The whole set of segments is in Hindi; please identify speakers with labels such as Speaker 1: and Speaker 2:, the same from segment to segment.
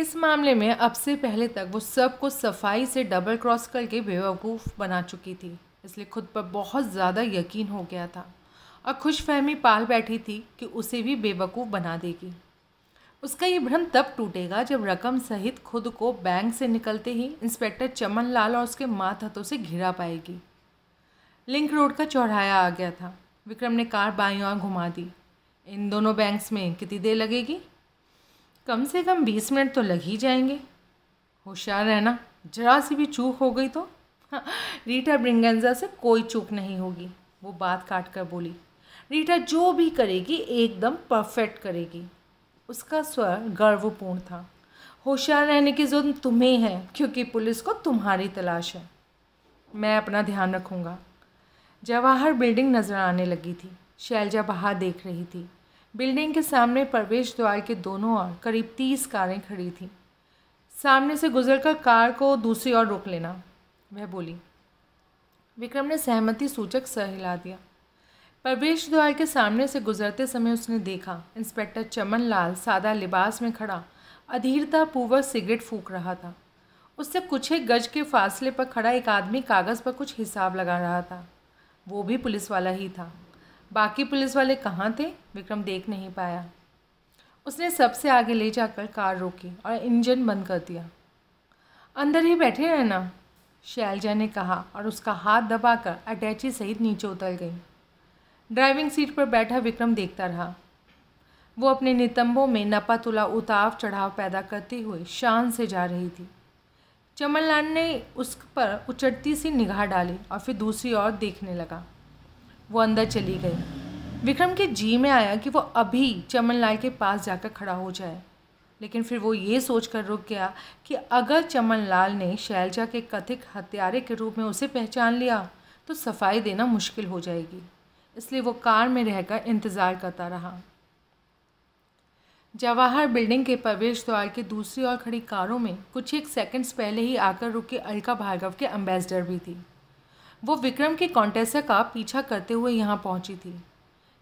Speaker 1: इस मामले में अब से पहले तक वो सब को सफाई से डबल क्रॉस करके बेवकूफ़ बना चुकी थी इसलिए खुद पर बहुत ज़्यादा यकीन हो गया था और खुशफहमी पाल बैठी थी कि उसे भी बेवकूफ़ बना देगी उसका ये भ्रम तब टूटेगा जब रकम सहित खुद को बैंक से निकलते ही इंस्पेक्टर चमन लाल और उसके मात हथों से घिरा पाएगी लिंक रोड का चौराहा आ गया था विक्रम ने कार बाई और घुमा दी इन दोनों बैंक्स में कितनी देर लगेगी कम से कम बीस मिनट तो लग ही जाएंगे होशियार रहना जरा सी भी चूक हो गई तो हाँ, रीटा ब्रिंगजा से कोई चूक नहीं होगी वो बात काट कर बोली रीटा जो भी करेगी एकदम परफेक्ट करेगी उसका स्वर गर्वपूर्ण था होशियार रहने की जरूरत तुम्हें है क्योंकि पुलिस को तुम्हारी तलाश है मैं अपना ध्यान रखूँगा जवाहर बिल्डिंग नज़र आने लगी थी शैलजा बाहर देख रही थी बिल्डिंग के सामने प्रवेश द्वार के दोनों ओर करीब तीस कारें खड़ी थीं सामने से गुजरकर कार को दूसरी ओर रोक लेना वह बोली विक्रम ने सहमति सूचक सर हिला दिया प्रवेश द्वार के सामने से गुजरते समय उसने देखा इंस्पेक्टर चमन लाल सादा लिबास में खड़ा अधीरतापूर्वक सिगरेट फूक रहा था उससे कुछ ही गज के फासले पर खड़ा एक आदमी कागज़ पर कुछ हिसाब लगा रहा था वो भी पुलिस वाला ही था बाकी पुलिस वाले कहाँ थे विक्रम देख नहीं पाया उसने सबसे आगे ले जाकर कार रोकी और इंजन बंद कर दिया अंदर ही बैठे रहना शैलजा ने कहा और उसका हाथ दबाकर अटैची सहित नीचे उतर गई ड्राइविंग सीट पर बैठा विक्रम देखता रहा वो अपने नितंबों में नपातुला उताव चढ़ाव पैदा करते हुए शान से जा रही थी चमनलाल ने उस पर उचटती सी निगाह डाली और फिर दूसरी ओर देखने लगा वो अंदर चली गई विक्रम के जी में आया कि वो अभी चमन लाल के पास जाकर खड़ा हो जाए लेकिन फिर वो ये सोच कर रुक गया कि अगर चमन लाल ने शैलजा के कथित हत्यारे के रूप में उसे पहचान लिया तो सफाई देना मुश्किल हो जाएगी इसलिए वो कार में रहकर इंतज़ार करता रहा जवाहर बिल्डिंग के प्रवेश द्वार के दूसरी ओर खड़ी कारों में कुछ एक सेकंड्स पहले ही आकर रुके अलका भार्गव के अम्बेसडर भी थी वो विक्रम के कॉन्टेसर का पीछा करते हुए यहाँ पहुँची थी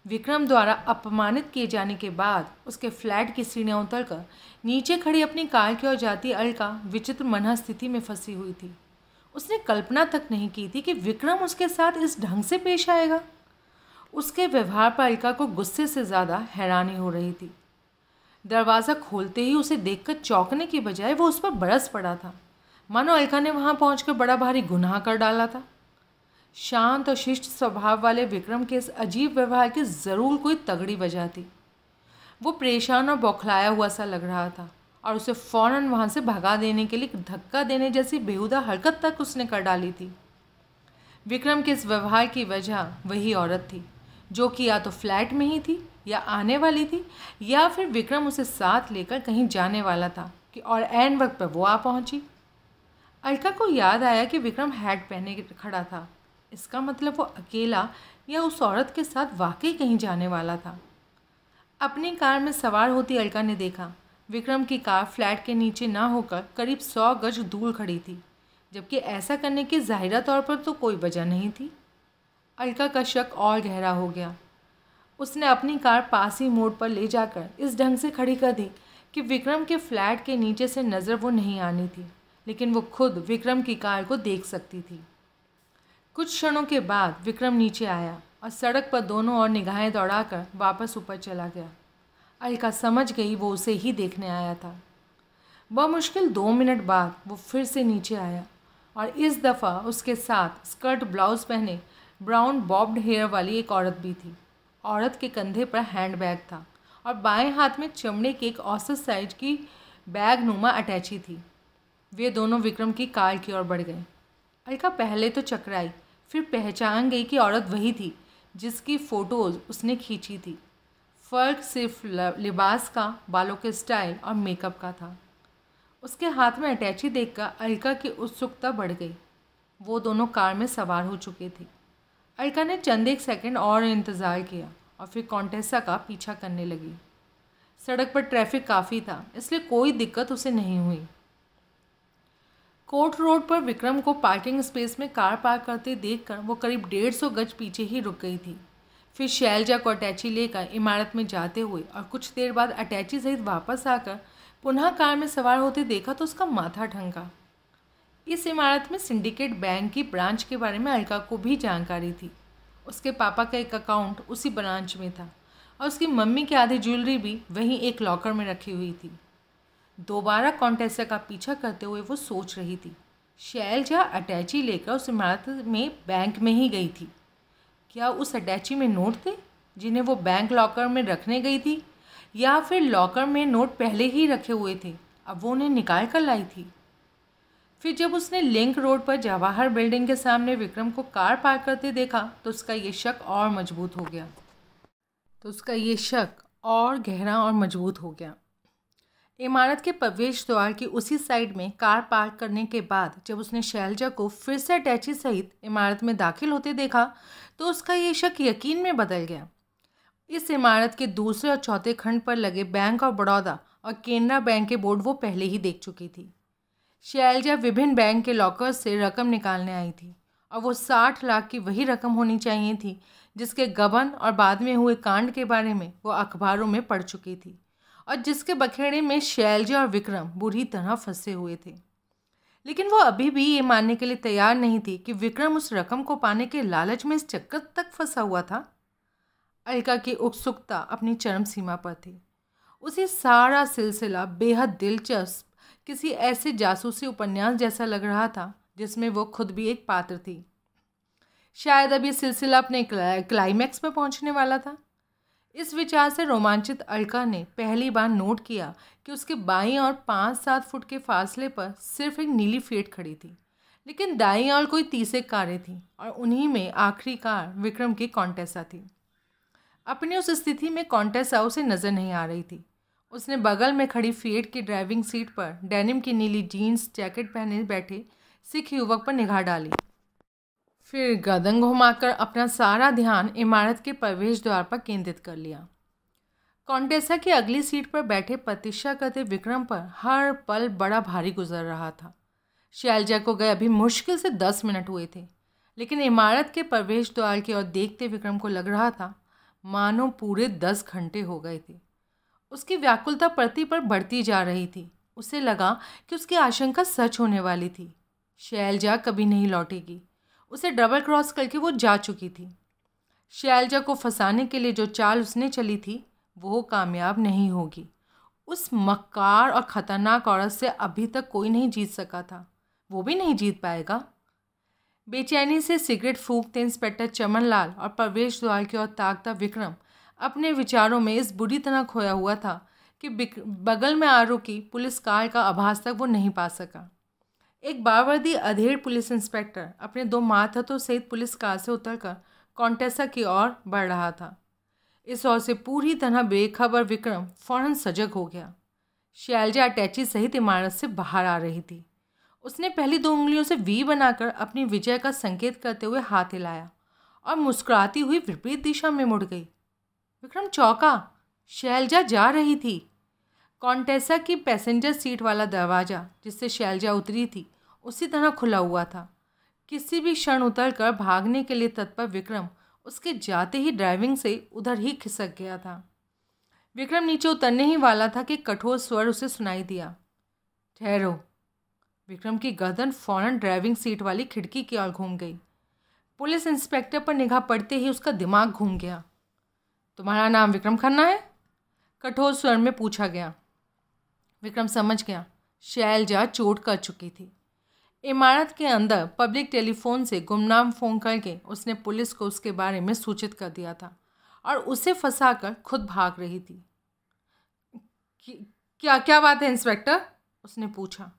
Speaker 1: विक्रम द्वारा अपमानित किए जाने के बाद उसके फ्लैट की सीढ़ियाँ उतरकर नीचे खड़ी अपनी कार की ओर जाती अलका विचित्र मना स्थिति में फंसी हुई थी उसने कल्पना तक नहीं की थी कि विक्रम उसके साथ इस ढंग से पेश आएगा उसके व्यवहार पर अलका को गुस्से से ज़्यादा हैरानी हो रही थी दरवाज़ा खोलते ही उसे देखकर चौंकने के बजाय वो उस पर बरस पड़ा था मानो अलका ने वहाँ पहुँच बड़ा भारी गुनाह कर डाला था शांत और शिष्ट स्वभाव वाले विक्रम के इस अजीब व्यवहार की ज़रूर कोई तगड़ी वजह थी वो परेशान और बौखलाया हुआ सा लग रहा था और उसे फ़ौरन वहाँ से भगा देने के लिए धक्का देने जैसी बेहुदा हरकत तक उसने कर डाली थी विक्रम के इस व्यवहार की वजह वही औरत थी जो कि या तो फ्लैट में ही थी या आने वाली थी या फिर विक्रम उसे साथ लेकर कहीं जाने वाला था कि और एन वक्त पर वो आ पहुँची अलका को याद आया कि विक्रम हैट पहने खड़ा था इसका मतलब वो अकेला या उस औरत के साथ वाकई कहीं जाने वाला था अपनी कार में सवार होती अलका ने देखा विक्रम की कार फ्लैट के नीचे ना होकर करीब सौ गज दूर खड़ी थी जबकि ऐसा करने की ज़ाहिरा तौर पर तो कोई वजह नहीं थी अलका का शक और गहरा हो गया उसने अपनी कार पास ही मोड़ पर ले जाकर इस ढंग से खड़ी कर दी कि विक्रम के फ्लैट के नीचे से नज़र वो नहीं आनी थी लेकिन वो खुद विक्रम की कार को देख सकती थी कुछ क्षणों के बाद विक्रम नीचे आया और सड़क पर दोनों ओर निगाहें दौड़ाकर वापस ऊपर चला गया अलका समझ गई वो उसे ही देखने आया था बमुश्किल दो मिनट बाद वो फिर से नीचे आया और इस दफ़ा उसके साथ स्कर्ट ब्लाउज़ पहने ब्राउन बॉब्ड हेयर वाली एक औरत भी थी औरत के कंधे पर हैंड बैग था और बाएं हाथ में चमड़े की एक औसत साइज की बैग नुमा अटैची थी वे दोनों विक्रम की कार की ओर बढ़ गए अलका पहले तो चकराई फिर पहचान गई कि औरत वही थी जिसकी फ़ोटोज़ उसने खींची थी फ़र्क सिर्फ लिबास का बालों के स्टाइल और मेकअप का था उसके हाथ में अटैची देखकर अलका की उत्सुकता बढ़ गई वो दोनों कार में सवार हो चुके थे अलका ने चंद एक सेकेंड और इंतज़ार किया और फिर कॉन्टेसा का पीछा करने लगी सड़क पर ट्रैफिक काफ़ी था इसलिए कोई दिक्कत उसे नहीं हुई कोर्ट रोड पर विक्रम को पार्किंग स्पेस में कार पार्क करते देखकर वो करीब डेढ़ सौ गज पीछे ही रुक गई थी फिर शैलजा को अटैची लेकर इमारत में जाते हुए और कुछ देर बाद अटैची सहित वापस आकर पुनः कार में सवार होते देखा तो उसका माथा ढंका इस इमारत में सिंडिकेट बैंक की ब्रांच के बारे में अलका को भी जानकारी थी उसके पापा का एक अकाउंट उसी ब्रांच में था और उसकी मम्मी की आधी ज्वेलरी भी वहीं एक लॉकर में रखी हुई थी दोबारा कॉन्टेस्टा का पीछा करते हुए वो सोच रही थी शैलजा अटैची लेकर उस इमारत में बैंक में ही गई थी क्या उस अटैची में नोट थे जिन्हें वो बैंक लॉकर में रखने गई थी या फिर लॉकर में नोट पहले ही रखे हुए थे अब वो उन्हें निकाल कर लाई थी फिर जब उसने लिंक रोड पर जवाहर बिल्डिंग के सामने विक्रम को कार पार करते देखा तो उसका ये शक और मजबूत हो गया तो उसका ये शक और गहरा और मजबूत हो गया इमारत के प्रवेश द्वार की उसी साइड में कार पार्क करने के बाद जब उसने शैलजा को फिर से अटैची सहित इमारत में दाखिल होते देखा तो उसका ये शक यकीन में बदल गया इस इमारत के दूसरे और चौथे खंड पर लगे बैंक ऑफ बड़ौदा और केनरा बैंक के बोर्ड वो पहले ही देख चुकी थी शैलजा विभिन्न बैंक के लॉकर्स से रकम निकालने आई थी और वो साठ लाख की वही रकम होनी चाहिए थी जिसके गबन और बाद में हुए कांड के बारे में वो अखबारों में पढ़ चुकी थी और जिसके बखेड़े में शैलजा और विक्रम बुरी तरह फंसे हुए थे लेकिन वो अभी भी ये मानने के लिए तैयार नहीं थी कि विक्रम उस रकम को पाने के लालच में इस चक्कर तक फंसा हुआ था अलका की उत्सुकता अपनी चरम सीमा पर थी उसे सारा सिलसिला बेहद दिलचस्प किसी ऐसे जासूसी उपन्यास जैसा लग रहा था जिसमें वो खुद भी एक पात्र थी शायद अब ये सिलसिला अपने क्लाइमैक्स पर पहुंचने वाला था इस विचार से रोमांचित अलका ने पहली बार नोट किया कि उसके बाईं और पाँच सात फुट के फासले पर सिर्फ एक नीली फेट खड़ी थी लेकिन दाई और कोई तीसरे कारें थीं और उन्हीं में आखिरी कार विक्रम की कॉन्टेसा थी अपनी उस स्थिति में कॉन्टेसा उसे नज़र नहीं आ रही थी उसने बगल में खड़ी फेट की ड्राइविंग सीट पर डेनिम की नीली जीन्स जैकेट पहने बैठे सिख युवक पर निगाह डाली फिर गदन घुमाकर अपना सारा ध्यान इमारत के प्रवेश द्वार पर केंद्रित कर लिया कॉन्टेसा की अगली सीट पर बैठे प्रतीक्षा करते विक्रम पर हर पल बड़ा भारी गुजर रहा था शैलजा को गए अभी मुश्किल से दस मिनट हुए थे लेकिन इमारत के प्रवेश द्वार की ओर देखते विक्रम को लग रहा था मानो पूरे दस घंटे हो गए थे उसकी व्याकुलता प्रति पर बढ़ती जा रही थी उसे लगा कि उसकी आशंका सच होने वाली थी शैलजा कभी नहीं लौटेगी उसे डबल क्रॉस करके वो जा चुकी थी शैलजा को फंसाने के लिए जो चाल उसने चली थी वो कामयाब नहीं होगी उस मक्कार और ख़तरनाक औरत से अभी तक कोई नहीं जीत सका था वो भी नहीं जीत पाएगा बेचैनी से सिगरेट फूकते इंस्पेक्टर चमनलाल और प्रवेश द्वार की ओर ताकता विक्रम अपने विचारों में इस बुरी तरह खोया हुआ था कि बगल में आ रुकी पुलिस कार का आभास तक वो नहीं पा सका एक बावर्दी अधेड़ पुलिस इंस्पेक्टर अपने दो माथतों सहित पुलिस कार से उतरकर कॉन्टेसा की ओर बढ़ रहा था इस ओर से पूरी तरह बेखबर विक्रम फौरन सजग हो गया शैलजा अटैची सहित इमारत से बाहर आ रही थी उसने पहली दो उंगलियों से वी बनाकर अपनी विजय का संकेत करते हुए हाथ हिलाया और मुस्कुराती हुई विपरीत दिशा में मुड़ गई विक्रम चौका शैलजा जा रही थी कॉन्टेसा की पैसेंजर सीट वाला दरवाज़ा जिससे शैलजा उतरी थी उसी तरह खुला हुआ था किसी भी क्षण उतर कर भागने के लिए तत्पर विक्रम उसके जाते ही ड्राइविंग से उधर ही खिसक गया था विक्रम नीचे उतरने ही वाला था कि कठोर स्वर उसे सुनाई दिया ठहरो विक्रम की गर्दन फौरन ड्राइविंग सीट वाली खिड़की की ओर घूम गई पुलिस इंस्पेक्टर पर निगाह पड़ते ही उसका दिमाग घूम गया तुम्हारा नाम विक्रम खन्ना है कठोर स्वर में पूछा गया विक्रम समझ गया शैलजा चोट कर चुकी थी इमारत के अंदर पब्लिक टेलीफोन से गुमनाम फ़ोन करके उसने पुलिस को उसके बारे में सूचित कर दिया था और उसे फंसा कर खुद भाग रही थी क्या क्या बात है इंस्पेक्टर उसने पूछा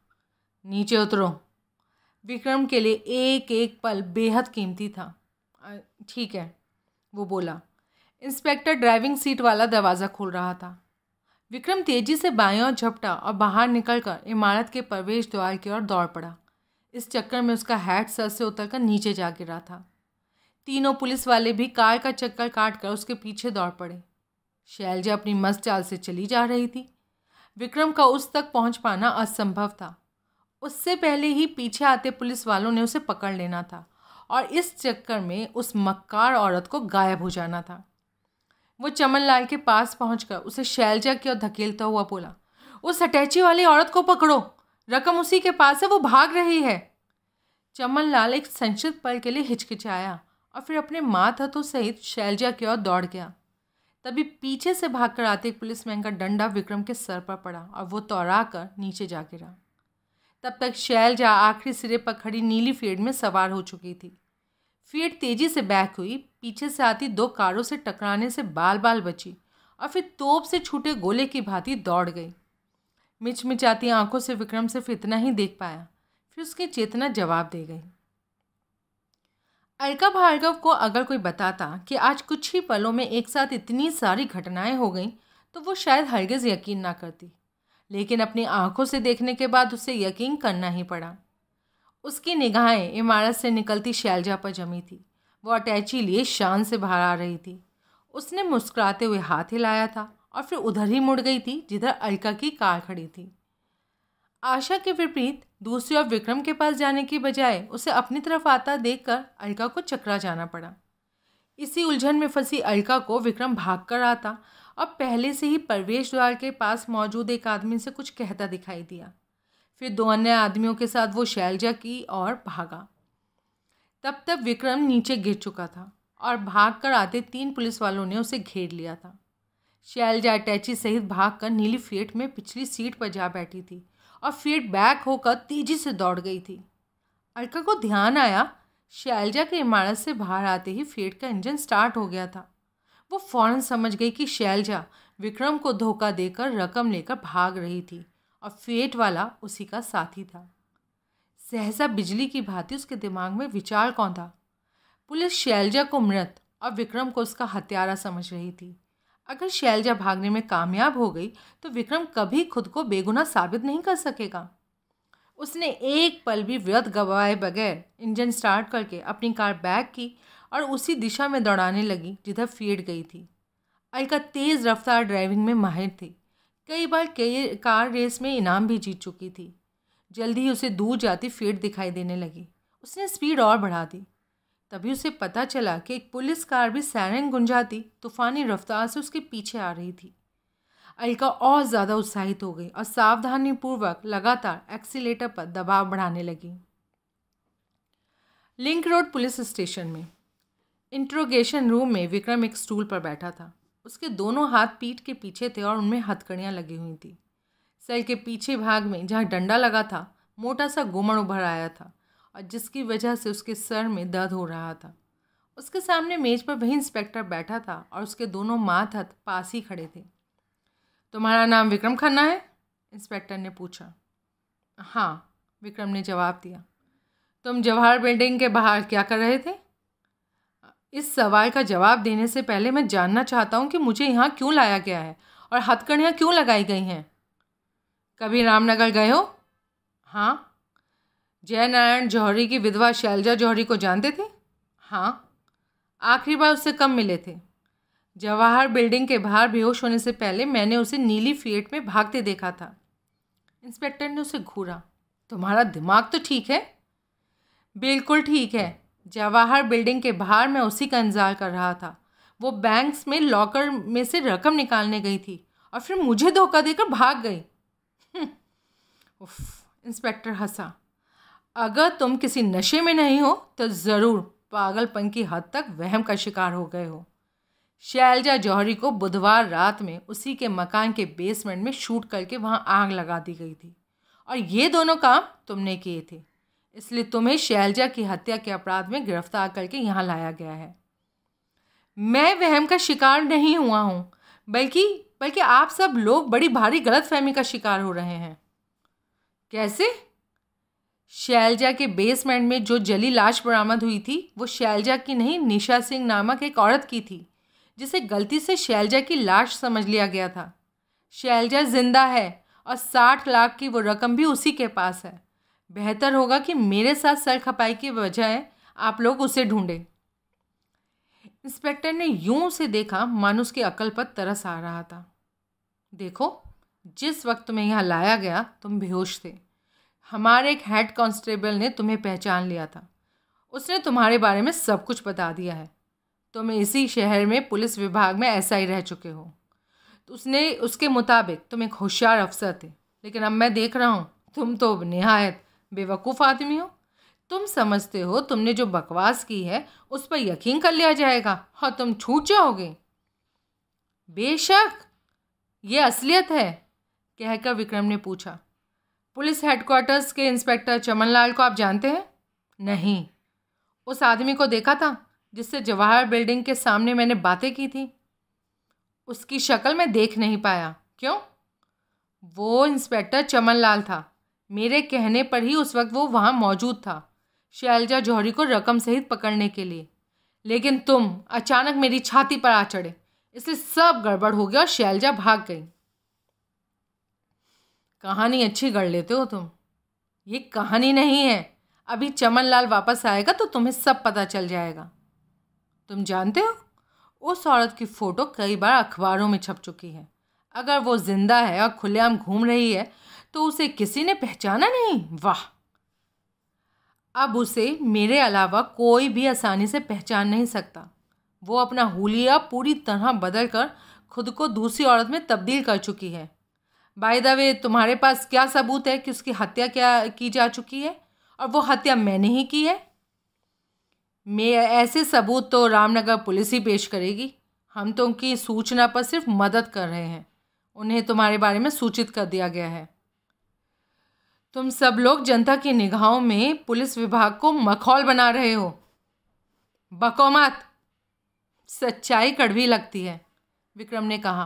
Speaker 1: नीचे उतरो विक्रम के लिए एक एक पल बेहद कीमती था ठीक है वो बोला इंस्पेक्टर ड्राइविंग सीट वाला दरवाज़ा खोल रहा था विक्रम तेजी से बाएं और झपटा और बाहर निकलकर इमारत के प्रवेश द्वार की ओर दौड़ पड़ा इस चक्कर में उसका हैट सर से उतर कर नीचे जा गिरा था तीनों पुलिस वाले भी कार का चक्कर काट कर उसके पीछे दौड़ पड़े शैलजा अपनी मस्त चाल से चली जा रही थी विक्रम का उस तक पहुंच पाना असंभव था उससे पहले ही पीछे आते पुलिस वालों ने उसे पकड़ लेना था और इस चक्कर में उस मक्कार औरत को गायब हो जाना था वो चमनलाल के पास पहुंचकर उसे शैलजा की ओर धकेलता हुआ बोला उस अटैची वाली औरत को पकड़ो रकम उसी के पास है वो भाग रही है चमन लाल एक संक्षिप्त पल के लिए हिचकिचाया और फिर अपने मात हथों सहित शैलजा की ओर दौड़ गया तभी पीछे से भागकर आते एक पुलिसमैन का डंडा विक्रम के सर पर पड़ा और वो तौरा कर नीचे जा गिरा तब तक शैलजा आखिरी सिरे पर खड़ी नीली फेड़ में सवार हो चुकी थी फेड़ तेजी से बैक हुई पीछे से आती दो कारों से टकराने से बाल बाल बची और फिर तोप से छूटे गोले की भांति दौड़ गई मिचमिचाती आंखों से विक्रम सिर्फ इतना ही देख पाया फिर उसकी चेतना जवाब दे गई अलका भार्गव को अगर कोई बताता कि आज कुछ ही पलों में एक साथ इतनी सारी घटनाएं हो गईं तो वो शायद हरगिज़ यकीन ना करती लेकिन अपनी आंखों से देखने के बाद उसे यकीन करना ही पड़ा उसकी निगाहें इमारत से निकलती शैलजा पर जमी थी वो अटैची लिए शान से बाहर आ रही थी उसने मुस्कुराते हुए हाथ हिलाया था और फिर उधर ही मुड़ गई थी जिधर अलका की कार खड़ी थी आशा के विपरीत दूसरी ओर विक्रम के पास जाने की बजाय उसे अपनी तरफ आता देखकर अलका को चकरा जाना पड़ा इसी उलझन में फंसी अलका को विक्रम भाग कर आता और पहले से ही प्रवेश द्वार के पास मौजूद एक आदमी से कुछ कहता दिखाई दिया फिर दो अन्य आदमियों के साथ वो शैलजा की और भागा तब तक विक्रम नीचे गिर चुका था और भाग कर आते तीन पुलिस वालों ने उसे घेर लिया था शैलजा अटैची सहित भागकर नीली फेट में पिछली सीट पर जा बैठी थी और फेट बैक होकर तेजी से दौड़ गई थी अलका को ध्यान आया शैलजा के इमारत से बाहर आते ही फेट का इंजन स्टार्ट हो गया था वो फौरन समझ गई कि शैलजा विक्रम को धोखा देकर रकम लेकर भाग रही थी और फेट वाला उसी का साथी था सहसा बिजली की भांति उसके दिमाग में विचार कौन था पुलिस शैलजा को मृत और विक्रम को उसका हत्यारा समझ रही थी अगर शैलजा भागने में कामयाब हो गई तो विक्रम कभी खुद को बेगुना साबित नहीं कर सकेगा उसने एक पल भी व्यर्थ गवाए बगैर इंजन स्टार्ट करके अपनी कार बैक की और उसी दिशा में दौड़ाने लगी जिधर फीड गई थी अलका तेज़ रफ्तार ड्राइविंग में माहिर थी कई बार कई कार रेस में इनाम भी जीत चुकी थी जल्दी ही उसे दूर जाती फीड दिखाई देने लगी उसने स्पीड और बढ़ा दी तभी उसे पता चला कि एक पुलिस कार भी सैरन गुंजाती तूफ़ानी रफ्तार से उसके पीछे आ रही थी अलका और ज़्यादा उत्साहित हो गई और सावधानीपूर्वक लगातार एक्सीटर पर दबाव बढ़ाने लगी लिंक रोड पुलिस स्टेशन में इंट्रोगेशन रूम में विक्रम एक स्टूल पर बैठा था उसके दोनों हाथ पीठ के पीछे थे और उनमें हथकड़ियाँ लगी हुई थी सेल के पीछे भाग में जहाँ डंडा लगा था मोटा सा गुमड़ उभर आया था और जिसकी वजह से उसके सर में दर्द हो रहा था उसके सामने मेज पर वही इंस्पेक्टर बैठा था और उसके दोनों हथ पास ही खड़े थे तुम्हारा नाम विक्रम खन्ना है इंस्पेक्टर ने पूछा हाँ विक्रम ने जवाब दिया तुम जवाहर बिल्डिंग के बाहर क्या कर रहे थे इस सवाल का जवाब देने से पहले मैं जानना चाहता हूँ कि मुझे यहाँ क्यों लाया गया है और हथकड़ियाँ क्यों लगाई गई हैं कभी रामनगर गए हो हाँ जयनारायण जौहरी की विधवा शैलजा जौहरी को जानते थे हाँ आखिरी बार उससे कब मिले थे जवाहर बिल्डिंग के बाहर बेहोश होने से पहले मैंने उसे नीली फेट में भागते देखा था इंस्पेक्टर ने उसे घूरा तुम्हारा दिमाग तो ठीक है बिल्कुल ठीक है जवाहर बिल्डिंग के बाहर मैं उसी का इंतजार कर रहा था वो बैंक्स में लॉकर में से रकम निकालने गई थी और फिर मुझे धोखा देकर भाग गई हम्म। उफ इंस्पेक्टर हंसा अगर तुम किसी नशे में नहीं हो तो ज़रूर पागलपन की हद तक वहम का शिकार हो गए हो शैलजा जौहरी को बुधवार रात में उसी के मकान के बेसमेंट में शूट करके वहाँ आग लगा दी गई थी और ये दोनों काम तुमने किए थे इसलिए तुम्हें शैलजा की हत्या के अपराध में गिरफ्तार करके यहाँ लाया गया है मैं वहम का शिकार नहीं हुआ हूँ बल्कि बल्कि आप सब लोग बड़ी भारी गलतफहमी का शिकार हो रहे हैं कैसे शैलजा के बेसमेंट में जो जली लाश बरामद हुई थी वो शैलजा की नहीं निशा सिंह नामक एक औरत की थी जिसे गलती से शैलजा की लाश समझ लिया गया था शैलजा जिंदा है और साठ लाख की वो रकम भी उसी के पास है बेहतर होगा कि मेरे साथ सर खपाई की बजाय आप लोग उसे ढूंढें इंस्पेक्टर ने यूं से देखा मानो उसकी अकल पर तरस आ रहा था देखो जिस वक्त तुम्हें यहाँ लाया गया तुम बेहोश थे हमारे एक हेड कांस्टेबल ने तुम्हें पहचान लिया था उसने तुम्हारे बारे में सब कुछ बता दिया है तुम इसी शहर में पुलिस विभाग में ऐसा ही रह चुके हो तो उसने उसके मुताबिक तुम एक होशियार अफसर थे लेकिन अब मैं देख रहा हूँ तुम तो नहायत बेवकूफ़ आदमी हो तुम समझते हो तुमने जो बकवास की है उस पर यकीन कर लिया जाएगा और हाँ, तुम छूट जाओगे बेशक ये असलियत है कहकर विक्रम ने पूछा पुलिस हेडक्वार्टर्स के इंस्पेक्टर चमनलाल को आप जानते हैं नहीं उस आदमी को देखा था जिससे जवाहर बिल्डिंग के सामने मैंने बातें की थी उसकी शक्ल मैं देख नहीं पाया क्यों वो इंस्पेक्टर चमनलाल था मेरे कहने पर ही उस वक्त वो वहाँ मौजूद था शैलजा जौहरी को रकम सहित पकड़ने के लिए लेकिन तुम अचानक मेरी छाती पर आ चढ़े इसलिए सब गड़बड़ हो गया और शैलजा भाग गई कहानी अच्छी गढ़ लेते हो तुम ये कहानी नहीं है अभी चमन लाल वापस आएगा तो तुम्हें सब पता चल जाएगा तुम जानते हो उस औरत की फ़ोटो कई बार अखबारों में छप चुकी है अगर वो जिंदा है और खुलेआम घूम रही है तो उसे किसी ने पहचाना नहीं वाह अब उसे मेरे अलावा कोई भी आसानी से पहचान नहीं सकता वो अपना हुलिया पूरी तरह बदल कर खुद को दूसरी औरत में तब्दील कर चुकी है बाय द वे तुम्हारे पास क्या सबूत है कि उसकी हत्या क्या की जा चुकी है और वो हत्या मैंने ही की है मैं ऐसे सबूत तो रामनगर पुलिस ही पेश करेगी हम तो उनकी सूचना पर सिर्फ मदद कर रहे हैं उन्हें तुम्हारे बारे में सूचित कर दिया गया है तुम सब लोग जनता की निगाहों में पुलिस विभाग को मखौल बना रहे हो बकौमात सच्चाई कड़वी लगती है विक्रम ने कहा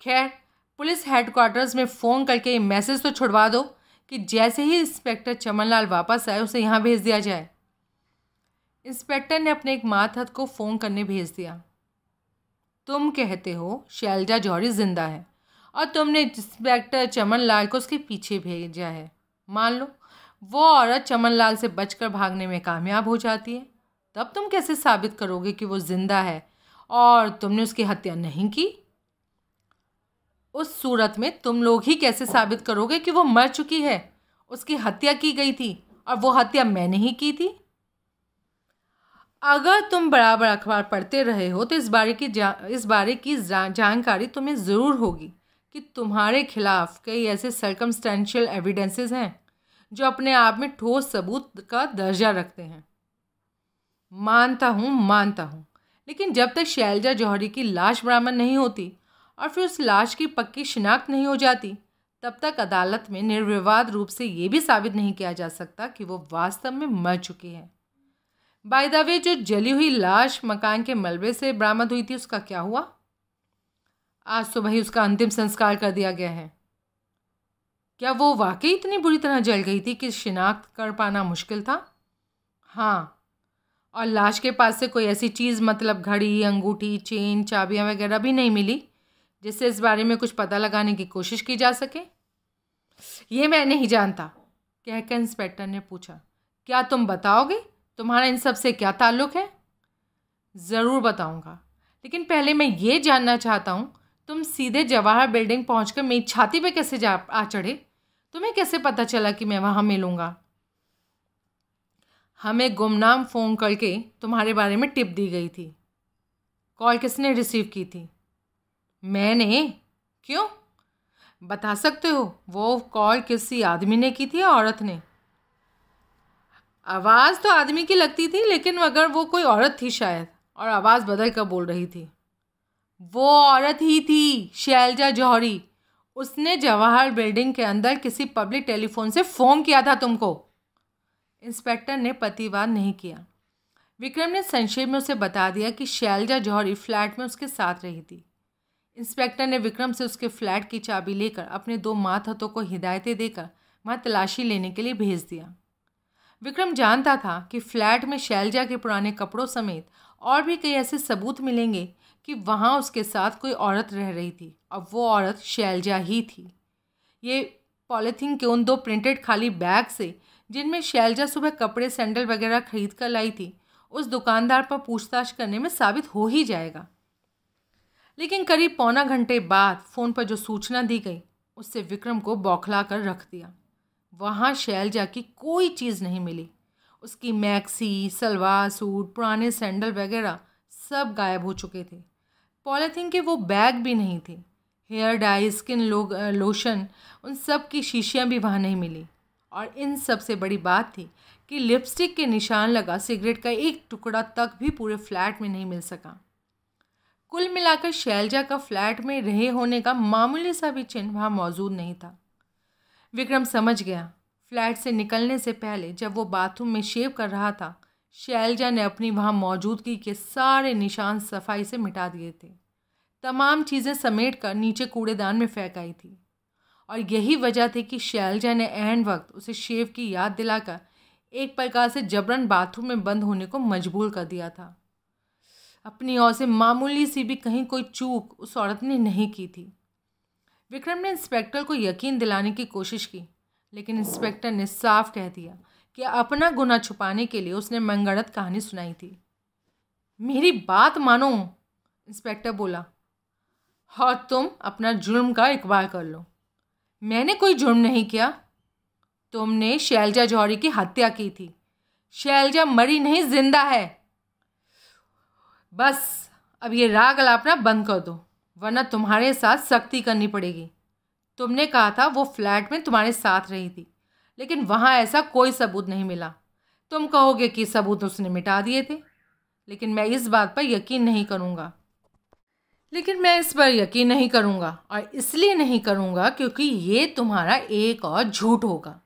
Speaker 1: खैर पुलिस हेडक्वार्टर्स में फ़ोन करके मैसेज तो छुड़वा दो कि जैसे ही इंस्पेक्टर चमनलाल वापस आए उसे यहाँ भेज दिया जाए इंस्पेक्टर ने अपने एक मातहत को फ़ोन करने भेज दिया तुम कहते हो शैलजा जौहरी जिंदा है और तुमने इंस्पेक्टर चमन लाल को उसके पीछे भेजा है मान लो वो औरत चमन लाल से बचकर भागने में कामयाब हो जाती है तब तुम कैसे साबित करोगे कि वो ज़िंदा है और तुमने उसकी हत्या नहीं की उस सूरत में तुम लोग ही कैसे साबित करोगे कि वो मर चुकी है उसकी हत्या की गई थी और वो हत्या मैंने ही की थी अगर तुम बराबर अखबार पढ़ते रहे हो तो इस बारे की जा इस बारे की जानकारी तुम्हें ज़रूर होगी कि तुम्हारे खिलाफ कई ऐसे सर्कमस्टेंशियल एविडेंसेस हैं जो अपने आप में ठोस सबूत का दर्जा रखते हैं मानता हूँ मानता हूँ लेकिन जब तक शैलजा जौहरी की लाश बरामद नहीं होती और फिर उस लाश की पक्की शिनाख्त नहीं हो जाती तब तक अदालत में निर्विवाद रूप से ये भी साबित नहीं किया जा सकता कि वो वास्तव में मर चुकी है बाय द वे जो जली हुई लाश मकान के मलबे से बरामद हुई थी उसका क्या हुआ आज सुबह ही उसका अंतिम संस्कार कर दिया गया है क्या वो वाकई इतनी बुरी तरह जल गई थी कि शिनाख्त कर पाना मुश्किल था हाँ और लाश के पास से कोई ऐसी चीज़ मतलब घड़ी अंगूठी चेन चाबियाँ वगैरह भी नहीं मिली जिससे इस बारे में कुछ पता लगाने की कोशिश की जा सके ये मैं नहीं जानता कहकर इंस्पेक्टर ने पूछा क्या तुम बताओगे तुम्हारा इन सब से क्या ताल्लुक है ज़रूर बताऊंगा लेकिन पहले मैं ये जानना चाहता हूँ तुम सीधे जवाहर बिल्डिंग पहुँच मेरी छाती पे कैसे जा आ चढ़े तुम्हें कैसे पता चला कि मैं वहाँ मिलूँगा हमें गुमनाम फ़ोन करके तुम्हारे बारे में टिप दी गई थी कॉल किसने रिसीव की थी मैंने क्यों बता सकते हो वो कॉल किसी आदमी ने की थी या औरत ने आवाज़ तो आदमी की लगती थी लेकिन अगर वो कोई औरत थी शायद और आवाज़ बदल कर बोल रही थी वो औरत ही थी शैलजा जौहरी उसने जवाहर बिल्डिंग के अंदर किसी पब्लिक टेलीफोन से फ़ोन किया था तुमको इंस्पेक्टर ने प्रतिवाद नहीं किया विक्रम ने संक्षेप में उसे बता दिया कि शैलजा जौहरी फ्लैट में उसके साथ रही थी इंस्पेक्टर ने विक्रम से उसके फ्लैट की चाबी लेकर अपने दो हथों को हिदायतें देकर वहाँ तलाशी लेने के लिए भेज दिया विक्रम जानता था कि फ्लैट में शैलजा के पुराने कपड़ों समेत और भी कई ऐसे सबूत मिलेंगे कि वहाँ उसके साथ कोई औरत रह रही थी और वो औरत शैलजा ही थी ये पॉलीथीन के उन दो प्रिंटेड खाली बैग से जिनमें शैलजा सुबह कपड़े सैंडल वगैरह खरीद कर लाई थी उस दुकानदार पर पूछताछ करने में साबित हो ही जाएगा लेकिन करीब पौना घंटे बाद फ़ोन पर जो सूचना दी गई उससे विक्रम को बौखला कर रख दिया वहाँ शैलजा की कोई चीज़ नहीं मिली उसकी मैक्सी सलवार सूट पुराने सैंडल वगैरह सब गायब हो चुके थे पॉलीथीन के वो बैग भी नहीं थे hair dye skin lo, lotion उन सब की शीशियाँ भी वहाँ नहीं मिली और इन सब से बड़ी बात थी कि लिपस्टिक के निशान लगा सिगरेट का एक टुकड़ा तक भी पूरे फ्लैट में नहीं मिल सका कुल मिलाकर शैलजा का फ्लैट में रहे होने का मामूली सा भी चिन्ह वहाँ मौजूद नहीं था विक्रम समझ गया फ्लैट से निकलने से पहले जब वो बाथरूम में शेव कर रहा था शैलजा ने अपनी वहाँ मौजूदगी के सारे निशान सफाई से मिटा दिए थे तमाम चीज़ें समेट कर नीचे कूड़ेदान में फेंक आई थी और यही वजह थी कि शैलजा ने एहन वक्त उसे शेव की याद दिलाकर एक प्रकार से जबरन बाथरूम में बंद होने को मजबूर कर दिया था अपनी ओर से मामूली सी भी कहीं कोई चूक उस औरत ने नहीं की थी विक्रम ने इंस्पेक्टर को यकीन दिलाने की कोशिश की लेकिन इंस्पेक्टर ने साफ कह दिया कि अपना गुना छुपाने के लिए उसने मनगढ़ंत कहानी सुनाई थी मेरी बात मानो इंस्पेक्टर बोला और तुम अपना जुर्म का इकबाल कर लो मैंने कोई जुर्म नहीं किया तुमने शैलजा जौहरी की हत्या की थी शैलजा मरी नहीं जिंदा है बस अब ये राग अलापना बंद कर दो वरना तुम्हारे साथ सख्ती करनी पड़ेगी तुमने कहा था वो फ्लैट में तुम्हारे साथ रही थी लेकिन वहाँ ऐसा कोई सबूत नहीं मिला तुम कहोगे कि सबूत उसने मिटा दिए थे लेकिन मैं इस बात पर यकीन नहीं करूँगा लेकिन मैं इस पर यकीन नहीं करूँगा और इसलिए नहीं करूँगा क्योंकि ये तुम्हारा एक और झूठ होगा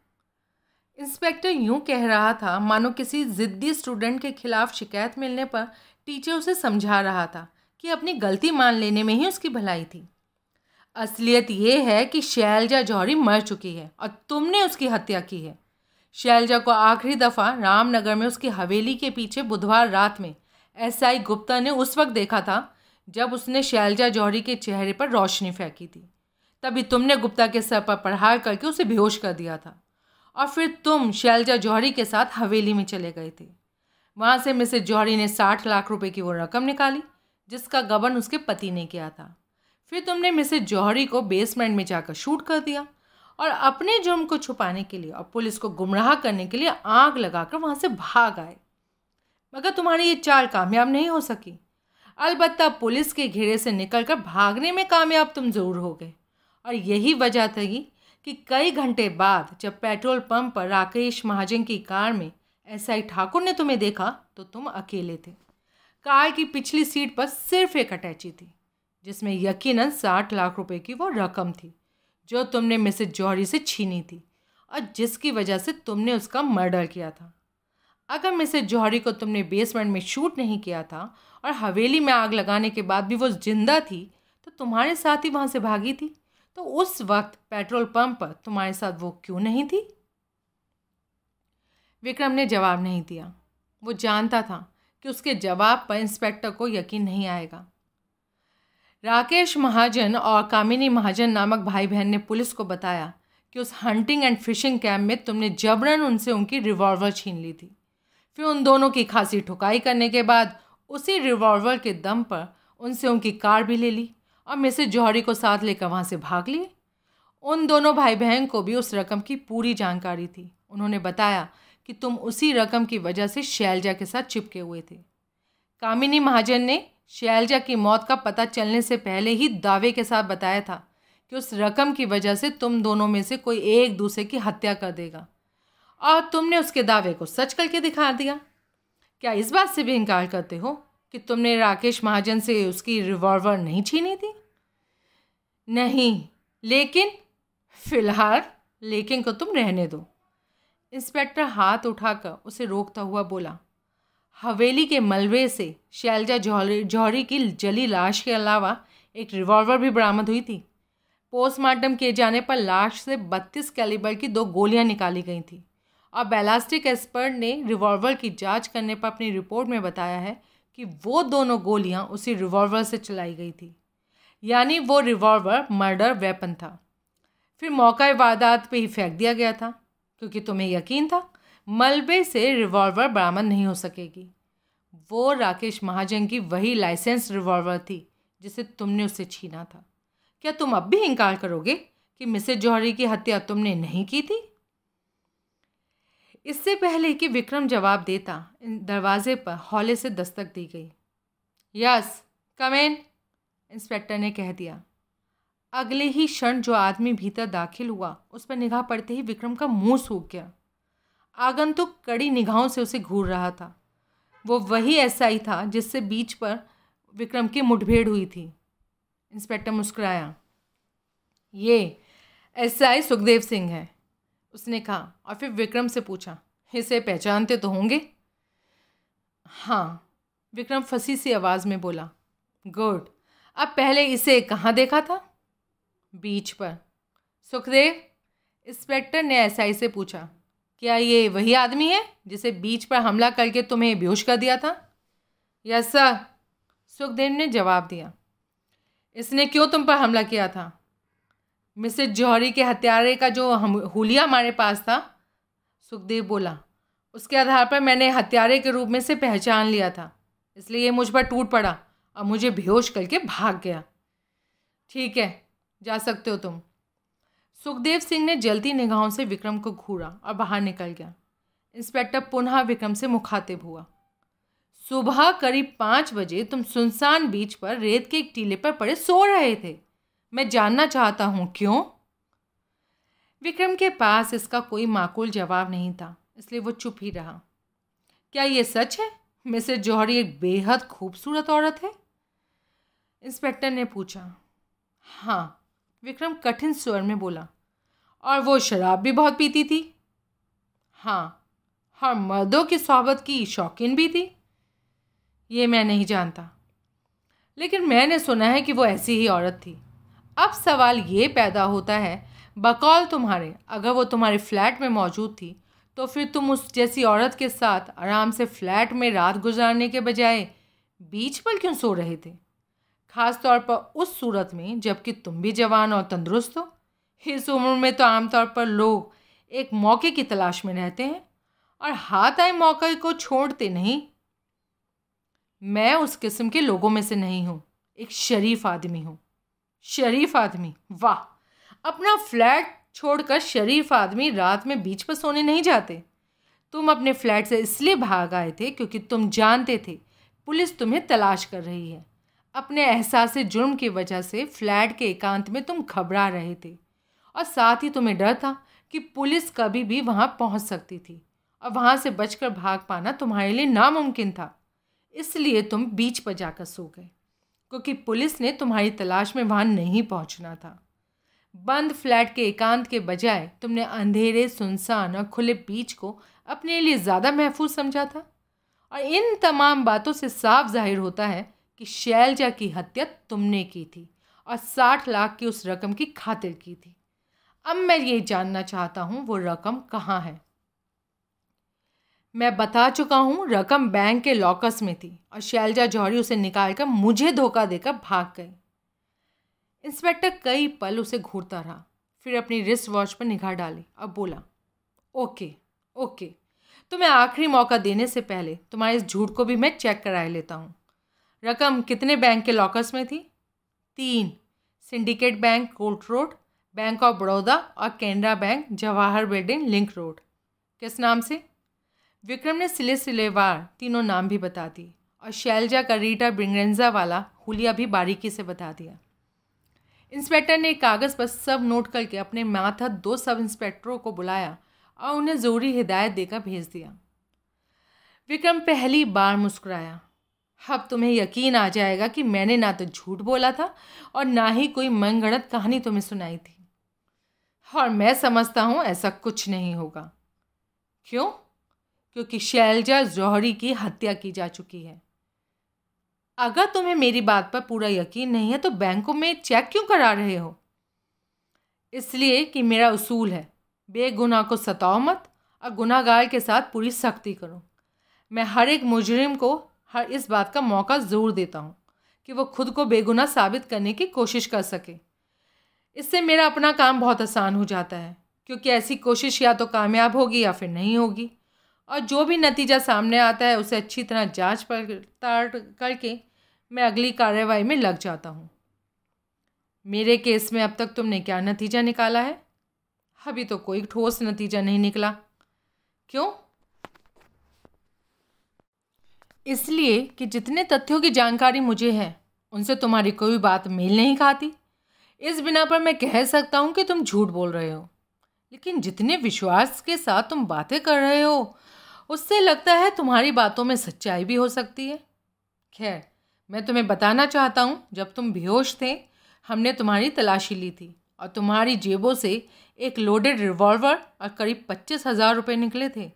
Speaker 1: इंस्पेक्टर यूं कह रहा था मानो किसी ज़िद्दी स्टूडेंट के खिलाफ शिकायत मिलने पर टीचर उसे समझा रहा था कि अपनी गलती मान लेने में ही उसकी भलाई थी असलियत यह है कि शैलजा जौहरी मर चुकी है और तुमने उसकी हत्या की है शैलजा को आखिरी दफ़ा रामनगर में उसकी हवेली के पीछे बुधवार रात में एसआई गुप्ता ने उस वक्त देखा था जब उसने शैलजा जौहरी के चेहरे पर रोशनी फेंकी थी तभी तुमने गुप्ता के सर पर प्रहार करके उसे बेहोश कर दिया था और फिर तुम शैलजा जौहरी के साथ हवेली में चले गए थे वहाँ से मिसेज जौहरी ने साठ लाख रुपए की वो रकम निकाली जिसका गबन उसके पति ने किया था फिर तुमने मिसेज जौहरी को बेसमेंट में जाकर शूट कर दिया और अपने जुर्म को छुपाने के लिए और पुलिस को गुमराह करने के लिए आग लगाकर वहाँ से भाग आए मगर तुम्हारी ये चाल कामयाब नहीं हो सकी अलबत्ता पुलिस के घेरे से निकलकर भागने में कामयाब तुम ज़रूर हो गए और यही वजह थी कि कई घंटे बाद जब पेट्रोल पंप पर राकेश महाजन की कार में ऐसा ही ठाकुर ने तुम्हें देखा तो तुम अकेले थे कार की पिछली सीट पर सिर्फ एक अटैची थी जिसमें यकीनन साठ लाख रुपए की वो रकम थी जो तुमने मिसेज जौहरी से छीनी थी और जिसकी वजह से तुमने उसका मर्डर किया था अगर मिसेज जौहरी को तुमने बेसमेंट में शूट नहीं किया था और हवेली में आग लगाने के बाद भी वो जिंदा थी तो तुम्हारे साथ ही वहाँ से भागी थी तो उस वक्त पेट्रोल पंप पर तुम्हारे साथ वो क्यों नहीं थी विक्रम ने जवाब नहीं दिया वो जानता था कि उसके जवाब पर इंस्पेक्टर को यकीन नहीं आएगा राकेश महाजन और कामिनी महाजन नामक भाई बहन ने पुलिस को बताया कि उस हंटिंग एंड फिशिंग कैम्प में तुमने जबरन उनसे उनकी रिवॉल्वर छीन ली थी फिर उन दोनों की खासी ठुकाई करने के बाद उसी रिवॉल्वर के दम पर उनसे उनकी कार भी ले ली और मिसेज जौहरी को साथ लेकर वहाँ से भाग लिए उन दोनों भाई बहन को भी उस रकम की पूरी जानकारी थी उन्होंने बताया कि तुम उसी रकम की वजह से शैलजा के साथ चिपके हुए थे कामिनी महाजन ने शैलजा की मौत का पता चलने से पहले ही दावे के साथ बताया था कि उस रकम की वजह से तुम दोनों में से कोई एक दूसरे की हत्या कर देगा और तुमने उसके दावे को सच करके दिखा दिया क्या इस बात से भी इनकार करते हो कि तुमने राकेश महाजन से उसकी रिवॉल्वर नहीं छीनी थी नहीं लेकिन फिलहाल लेकिन को तुम रहने दो इंस्पेक्टर हाथ उठाकर उसे रोकता हुआ बोला हवेली के मलबे से शैलजा जौहरी जौहरी की जली लाश के अलावा एक रिवॉल्वर भी बरामद हुई थी पोस्टमार्टम किए जाने पर लाश से 32 कैलिबर की दो गोलियां निकाली गई थी और बैलास्टिक एक्सपर्ट ने रिवॉल्वर की जांच करने पर अपनी रिपोर्ट में बताया है कि वो दोनों गोलियां उसी रिवॉल्वर से चलाई गई थी यानी वो रिवॉल्वर मर्डर वेपन था फिर मौका वारदात पे ही फेंक दिया गया था क्योंकि तुम्हें यकीन था मलबे से रिवॉल्वर बरामद नहीं हो सकेगी वो राकेश महाजन की वही लाइसेंस रिवॉल्वर थी जिसे तुमने उसे छीना था क्या तुम अब भी इनकार करोगे कि मिसेज जौहरी की हत्या तुमने नहीं की थी इससे पहले कि विक्रम जवाब देता दरवाजे पर हौले से दस्तक दी गई यस कमेन इंस्पेक्टर ने कह दिया अगले ही क्षण जो आदमी भीतर दाखिल हुआ उस पर निगाह पड़ते ही विक्रम का मुंह सूख गया आगंतुक कड़ी निगाहों से उसे घूर रहा था वो वही ऐसा ही था जिससे बीच पर विक्रम की मुठभेड़ हुई थी इंस्पेक्टर मुस्कुराया ये एस आई सुखदेव सिंह है उसने कहा और फिर विक्रम से पूछा इसे पहचानते तो होंगे हाँ विक्रम फंसी सी आवाज़ में बोला गुड अब पहले इसे कहाँ देखा था बीच पर सुखदेव इंस्पेक्टर ने एसआई से पूछा क्या ये वही आदमी है जिसे बीच पर हमला करके तुम्हें बेहोश कर दिया था यस सर सुखदेव ने जवाब दिया इसने क्यों तुम पर हमला किया था मिसेज जौहरी के हत्यारे का जो हम हुलिया हमारे पास था सुखदेव बोला उसके आधार पर मैंने हत्यारे के रूप में से पहचान लिया था इसलिए ये मुझ पर टूट पड़ा और मुझे बेहोश करके भाग गया ठीक है जा सकते हो तुम सुखदेव सिंह ने जल्दी निगाहों से विक्रम को घूरा और बाहर निकल गया इंस्पेक्टर पुनः विक्रम से मुखातिब हुआ सुबह करीब पाँच बजे तुम सुनसान बीच पर रेत के एक टीले पर पड़े सो रहे थे मैं जानना चाहता हूँ क्यों विक्रम के पास इसका कोई माकूल जवाब नहीं था इसलिए वो चुप ही रहा क्या ये सच है मिसेज जौहरी एक बेहद खूबसूरत औरत है इंस्पेक्टर ने पूछा हाँ विक्रम कठिन स्वर में बोला और वो शराब भी बहुत पीती थी हाँ हर मर्दों की सोहबत की शौकीन भी थी ये मैं नहीं जानता लेकिन मैंने सुना है कि वो ऐसी ही औरत थी अब सवाल ये पैदा होता है बकौल तुम्हारे अगर वो तुम्हारे फ्लैट में मौजूद थी तो फिर तुम उस जैसी औरत के साथ आराम से फ्लैट में रात गुजारने के बजाय बीच पर क्यों सो रहे थे ख़ास तौर पर उस सूरत में जबकि तुम भी जवान और तंदुरुस्त हो इस उम्र में तो आमतौर पर लोग एक मौके की तलाश में रहते हैं और हाथ आए मौके को छोड़ते नहीं मैं उस किस्म के लोगों में से नहीं हूँ एक शरीफ आदमी हूँ शरीफ आदमी वाह अपना फ्लैट छोड़कर शरीफ आदमी रात में बीच पर सोने नहीं जाते तुम अपने फ्लैट से इसलिए भाग आए थे क्योंकि तुम जानते थे पुलिस तुम्हें तलाश कर रही है अपने एहसास जुर्म की वजह से फ्लैट के एकांत में तुम घबरा रहे थे और साथ ही तुम्हें डर था कि पुलिस कभी भी वहाँ पहुँच सकती थी और वहाँ से बचकर भाग पाना तुम्हारे लिए नामुमकिन था इसलिए तुम बीच पर जाकर सो गए क्योंकि पुलिस ने तुम्हारी तलाश में वहाँ नहीं पहुँचना था बंद फ्लैट के एकांत के बजाय तुमने अंधेरे सुनसान और खुले बीच को अपने लिए ज़्यादा महफूज समझा था और इन तमाम बातों से साफ जाहिर होता है कि शैलजा की हत्या तुमने की थी और साठ लाख की उस रकम की खातिर की थी अब मैं ये जानना चाहता हूँ वो रकम कहाँ है मैं बता चुका हूँ रकम बैंक के लॉकर्स में थी और शैलजा जौहरी उसे निकाल कर मुझे धोखा देकर भाग गई इंस्पेक्टर कई पल उसे घूरता रहा फिर अपनी रिस्ट वॉच पर निगाह डाली और बोला ओके ओके तुम्हें आखिरी मौका देने से पहले तुम्हारे इस झूठ को भी मैं चेक कराए लेता हूँ रकम कितने बैंक के लॉकर्स में थी तीन Syndicate bank court road bank of Baroda और Canara bank Jawahar building link road किस नाम से विक्रम ने सिले सिलेवार तीनों नाम भी बता दिए और शैलजा का रीटा ब्रिंगरेंजा वाला हुलिया भी बारीकी से बता दिया इंस्पेक्टर ने कागज़ पर सब नोट करके अपने माथा दो सब इंस्पेक्टरों को बुलाया और उन्हें ज़रूरी हिदायत देकर भेज दिया विक्रम पहली बार मुस्कुराया अब तुम्हें यकीन आ जाएगा कि मैंने ना तो झूठ बोला था और ना ही कोई मनगढ़ंत कहानी तुम्हें सुनाई थी और मैं समझता हूँ ऐसा कुछ नहीं होगा क्यों क्योंकि शैलजा जौहरी की हत्या की जा चुकी है अगर तुम्हें मेरी बात पर पूरा यकीन नहीं है तो बैंकों में चेक क्यों करा रहे हो इसलिए कि मेरा उसूल है बेगुनाह को सताओ मत और गुनाहगार के साथ पूरी सख्ती करो मैं हर एक मुजरिम को हर इस बात का मौका ज़रूर देता हूँ कि वो खुद को बेगुनाह साबित करने की कोशिश कर सके इससे मेरा अपना काम बहुत आसान हो जाता है क्योंकि ऐसी कोशिश या तो कामयाब होगी या फिर नहीं होगी और जो भी नतीजा सामने आता है उसे अच्छी तरह जांच पड़ताल करके मैं अगली कार्रवाई में लग जाता हूँ मेरे केस में अब तक तुमने क्या नतीजा निकाला है अभी तो कोई ठोस नतीजा नहीं निकला क्यों इसलिए कि जितने तथ्यों की जानकारी मुझे है उनसे तुम्हारी कोई बात मेल नहीं खाती इस बिना पर मैं कह सकता हूँ कि तुम झूठ बोल रहे हो लेकिन जितने विश्वास के साथ तुम बातें कर रहे हो उससे लगता है तुम्हारी बातों में सच्चाई भी हो सकती है खैर मैं तुम्हें बताना चाहता हूँ जब तुम बेहोश थे हमने तुम्हारी तलाशी ली थी और तुम्हारी जेबों से एक लोडेड रिवॉल्वर और करीब पच्चीस हज़ार रुपये निकले थे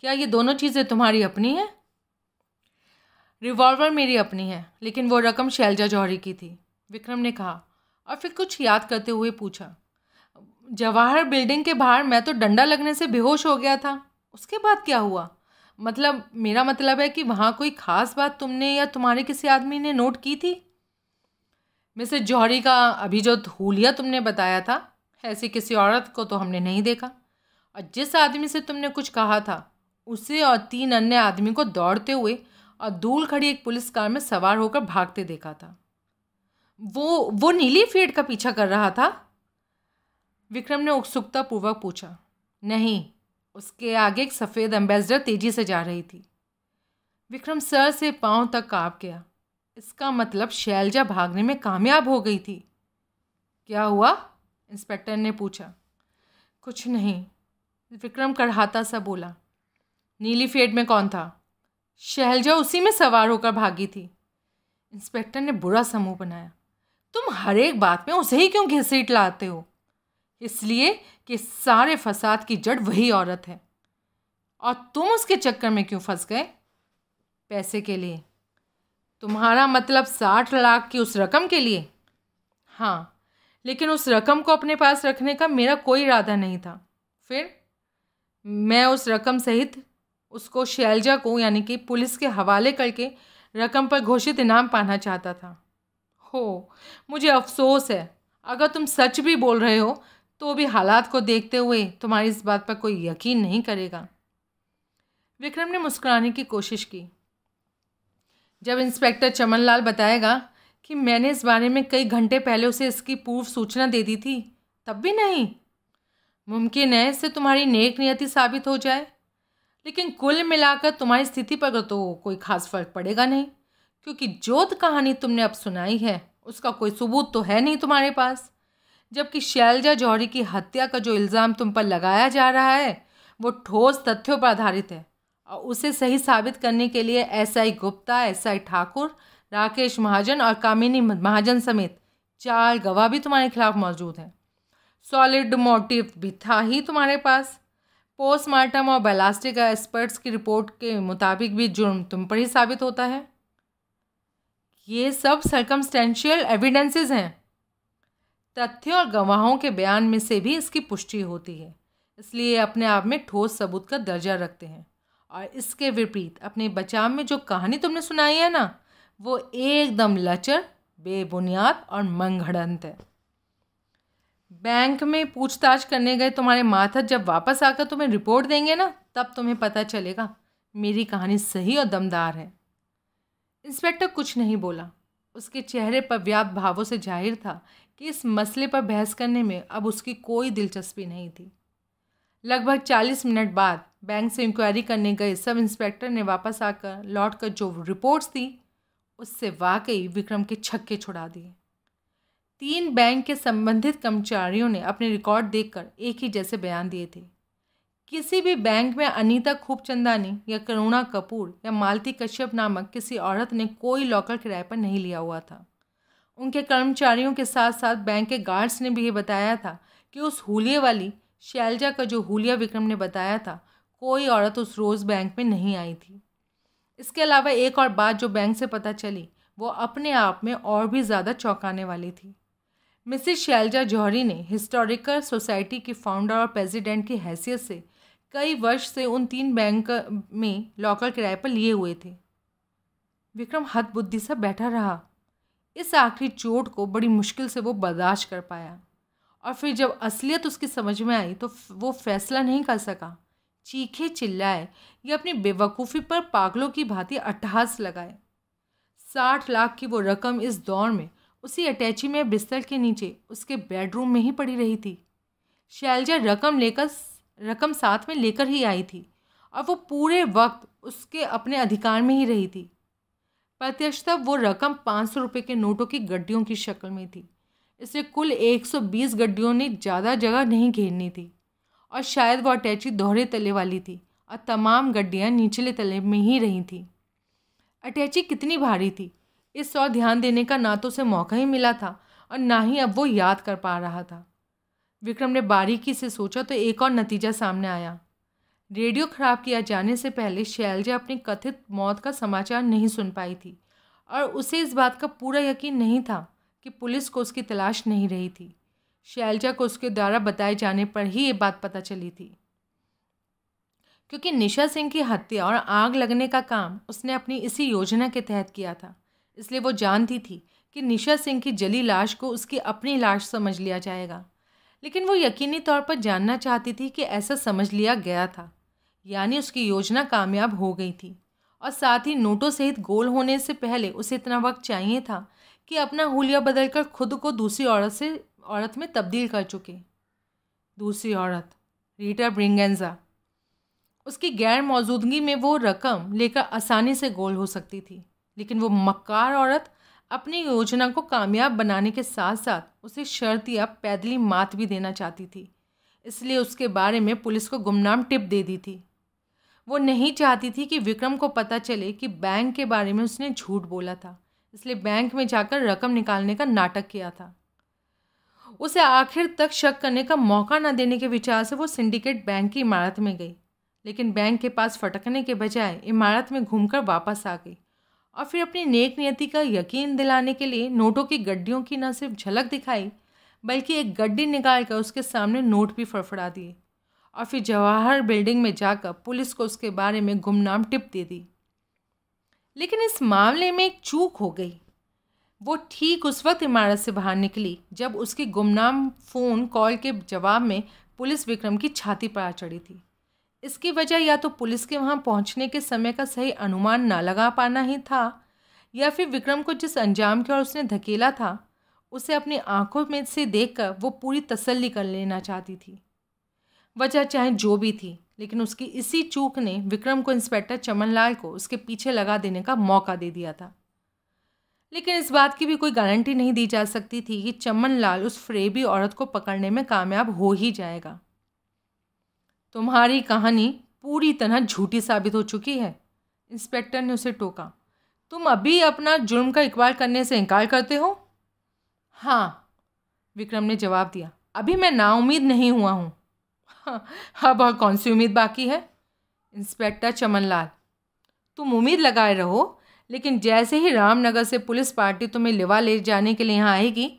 Speaker 1: क्या ये दोनों चीज़ें तुम्हारी अपनी हैं रिवॉल्वर मेरी अपनी है लेकिन वो रकम शैलजा जौहरी की थी विक्रम ने कहा और फिर कुछ याद करते हुए पूछा जवाहर बिल्डिंग के बाहर मैं तो डंडा लगने से बेहोश हो गया था उसके बाद क्या हुआ मतलब मेरा मतलब है कि वहाँ कोई ख़ास बात तुमने या तुम्हारे किसी आदमी ने नोट की थी मिसेज जौहरी का अभी जो धूलिया तुमने बताया था ऐसी किसी औरत को तो हमने नहीं देखा और जिस आदमी से तुमने कुछ कहा था उसे और तीन अन्य आदमी को दौड़ते हुए और धूल खड़ी एक पुलिस कार में सवार होकर भागते देखा था वो वो नीली फेड का पीछा कर रहा था विक्रम ने उत्सुकतापूर्वक पूछा नहीं उसके आगे एक सफ़ेद एम्बेसडर तेजी से जा रही थी विक्रम सर से पांव तक काँप गया इसका मतलब शैलजा भागने में कामयाब हो गई थी क्या हुआ इंस्पेक्टर ने पूछा कुछ नहीं विक्रम कढ़ाता सा बोला नीली फेड में कौन था शहलजा उसी में सवार होकर भागी थी इंस्पेक्टर ने बुरा समूह बनाया तुम हर एक बात में उसे ही क्यों घिसीट लाते हो इसलिए कि सारे फसाद की जड़ वही औरत है और तुम उसके चक्कर में क्यों फंस गए पैसे के लिए तुम्हारा मतलब साठ लाख की उस रकम के लिए हाँ लेकिन उस रकम को अपने पास रखने का मेरा कोई इरादा नहीं था फिर मैं उस रकम सहित उसको शैलजा को यानी कि पुलिस के हवाले करके रकम पर घोषित इनाम पाना चाहता था हो मुझे अफसोस है अगर तुम सच भी बोल रहे हो तो भी हालात को देखते हुए तुम्हारी इस बात पर कोई यकीन नहीं करेगा विक्रम ने मुस्कुराने की कोशिश की जब इंस्पेक्टर चमनलाल बताएगा कि मैंने इस बारे में कई घंटे पहले उसे इसकी पूर्व सूचना दे दी थी तब भी नहीं मुमकिन है इससे तुम्हारी नेक नियति साबित हो जाए लेकिन कुल मिलाकर तुम्हारी स्थिति पर तो कोई खास फर्क पड़ेगा नहीं क्योंकि जोत कहानी तुमने अब सुनाई है उसका कोई सबूत तो है नहीं तुम्हारे पास जबकि शैलजा जौहरी की हत्या का जो इल्ज़ाम तुम पर लगाया जा रहा है वो ठोस तथ्यों पर आधारित है और उसे सही साबित करने के लिए S I Gupta S I Thakur Rakesh Mahajan और कामिनी महाजन समेत चार गवाह भी तुम्हारे खिलाफ मौजूद हैं सॉलिड मोटिव भी था ही तुम्हारे पास पोस्टमार्टम और बैलास्टिक एक्सपर्ट्स की रिपोर्ट के मुताबिक भी जुर्म तुम पर ही साबित होता है ये सब सर्कमस्टेंशियल एविडेंसेस हैं तथ्य और गवाहों के बयान में से भी इसकी पुष्टि होती है इसलिए अपने आप में ठोस सबूत का दर्जा रखते हैं और इसके विपरीत अपने बचाव में जो कहानी तुमने सुनाई है ना वो एकदम लचर बेबुनियाद और मनगढ़ंत है बैंक में पूछताछ करने गए तुम्हारे माथा जब वापस आकर तुम्हें रिपोर्ट देंगे ना तब तुम्हें पता चलेगा मेरी कहानी सही और दमदार है इंस्पेक्टर कुछ नहीं बोला उसके चेहरे पर व्याप्त भावों से जाहिर था कि इस मसले पर बहस करने में अब उसकी कोई दिलचस्पी नहीं थी लगभग चालीस मिनट बाद बैंक से इंक्वायरी करने गए सब इंस्पेक्टर ने वापस आकर लौट कर जो रिपोर्ट्स दी उससे वाकई विक्रम के छक्के छुड़ा दिए तीन बैंक के संबंधित कर्मचारियों ने अपने रिकॉर्ड देखकर एक ही जैसे बयान दिए थे किसी भी बैंक में अनीता खूबचंदानी या करुणा कपूर या मालती कश्यप नामक किसी औरत ने कोई लॉकर किराए पर नहीं लिया हुआ था उनके कर्मचारियों के साथ साथ बैंक के गार्ड्स ने भी ये बताया था कि उस हुलिये वाली शैलजा का जो हुलिया विक्रम ने बताया था कोई औरत उस रोज़ बैंक में नहीं आई थी इसके अलावा एक और बात जो बैंक से पता चली वो अपने आप में और भी ज़्यादा चौंकाने वाली थी मिसिस शैलजा जौहरी ने हिस्टोरिकल सोसाइटी की फाउंडर और प्रेसिडेंट की हैसियत से कई वर्ष से उन तीन बैंक में लॉकर किराए पर लिए हुए थे विक्रम हद बुद्धि से बैठा रहा इस आखिरी चोट को बड़ी मुश्किल से वो बर्दाश्त कर पाया और फिर जब असलियत उसकी समझ में आई तो वो फैसला नहीं कर सका चीखे चिल्लाए या अपनी बेवकूफ़ी पर पागलों की भांति अट्ठहास लगाए साठ लाख की वो रकम इस दौर में उसी अटैची में बिस्तर के नीचे उसके बेडरूम में ही पड़ी रही थी शैलजा रकम लेकर रकम साथ में लेकर ही आई थी और वो पूरे वक्त उसके अपने अधिकार में ही रही थी प्रत्यक्षतः वो रकम पाँच सौ रुपये के नोटों की गड्डियों की शक्ल में थी इसलिए कुल एक सौ बीस गड्डियों ने ज़्यादा जगह नहीं घेरनी थी और शायद वो अटैची दोहरे तले वाली थी और तमाम गड्डियाँ निचले तले में ही रही थीं अटैची कितनी भारी थी इस सौ ध्यान देने का ना तो उसे मौका ही मिला था और ना ही अब वो याद कर पा रहा था विक्रम ने बारीकी से सोचा तो एक और नतीजा सामने आया रेडियो ख़राब किया जाने से पहले शैलजा अपनी कथित मौत का समाचार नहीं सुन पाई थी और उसे इस बात का पूरा यकीन नहीं था कि पुलिस को उसकी तलाश नहीं रही थी शैलजा को उसके द्वारा बताए जाने पर ही ये बात पता चली थी क्योंकि निशा सिंह की हत्या और आग लगने का काम उसने अपनी इसी योजना के तहत किया था इसलिए वो जानती थी कि निशा सिंह की जली लाश को उसकी अपनी लाश समझ लिया जाएगा लेकिन वो यकीनी तौर पर जानना चाहती थी कि ऐसा समझ लिया गया था यानी उसकी योजना कामयाब हो गई थी और साथ ही नोटों सहित गोल होने से पहले उसे इतना वक्त चाहिए था कि अपना हुलिया बदलकर खुद को दूसरी औरत से औरत में तब्दील कर चुके दूसरी औरत रीटा ब्रिंगेंजा उसकी गैर मौजूदगी में वो रकम लेकर आसानी से गोल हो सकती थी लेकिन वो मक्कार औरत अपनी योजना को कामयाब बनाने के साथ साथ उसे शर्त या पैदली मात भी देना चाहती थी इसलिए उसके बारे में पुलिस को गुमनाम टिप दे दी थी वो नहीं चाहती थी कि विक्रम को पता चले कि बैंक के बारे में उसने झूठ बोला था इसलिए बैंक में जाकर रकम निकालने का नाटक किया था उसे आखिर तक शक करने का मौका न देने के विचार से वो सिंडिकेट बैंक की इमारत में गई लेकिन बैंक के पास फटकने के बजाय इमारत में घूमकर वापस आ गई और फिर अपनी नेक नियति का यकीन दिलाने के लिए नोटों की गड्डियों की न सिर्फ झलक दिखाई बल्कि एक गड्डी निकाल कर उसके सामने नोट भी फड़फड़ा दिए और फिर जवाहर बिल्डिंग में जाकर पुलिस को उसके बारे में गुमनाम टिप दे दी लेकिन इस मामले में एक चूक हो गई वो ठीक उस वक्त इमारत से बाहर निकली जब उसकी गुमनाम फ़ोन कॉल के जवाब में पुलिस विक्रम की छाती पर आ चढ़ी थी इसकी वजह या तो पुलिस के वहाँ पहुँचने के समय का सही अनुमान ना लगा पाना ही था या फिर विक्रम को जिस अंजाम की ओर उसने धकेला था उसे अपनी आंखों में से देखकर वो पूरी तसल्ली कर लेना चाहती थी वजह चाहे जो भी थी लेकिन उसकी इसी चूक ने विक्रम को इंस्पेक्टर चमनलाल को उसके पीछे लगा देने का मौका दे दिया था लेकिन इस बात की भी कोई गारंटी नहीं दी जा सकती थी कि चमनलाल उस फ्रेबी औरत को पकड़ने में कामयाब हो ही जाएगा तुम्हारी कहानी पूरी तरह झूठी साबित हो चुकी है इंस्पेक्टर ने उसे टोका तुम अभी अपना जुर्म का इकबाल करने से इनकार करते हो हाँ विक्रम ने जवाब दिया अभी मैं नाउमीद नहीं हुआ हूँ हाँ, अब और कौन सी उम्मीद बाकी है इंस्पेक्टर चमनलाल तुम उम्मीद लगाए रहो लेकिन जैसे ही रामनगर से पुलिस पार्टी तुम्हें लिवा ले जाने के लिए यहाँ आएगी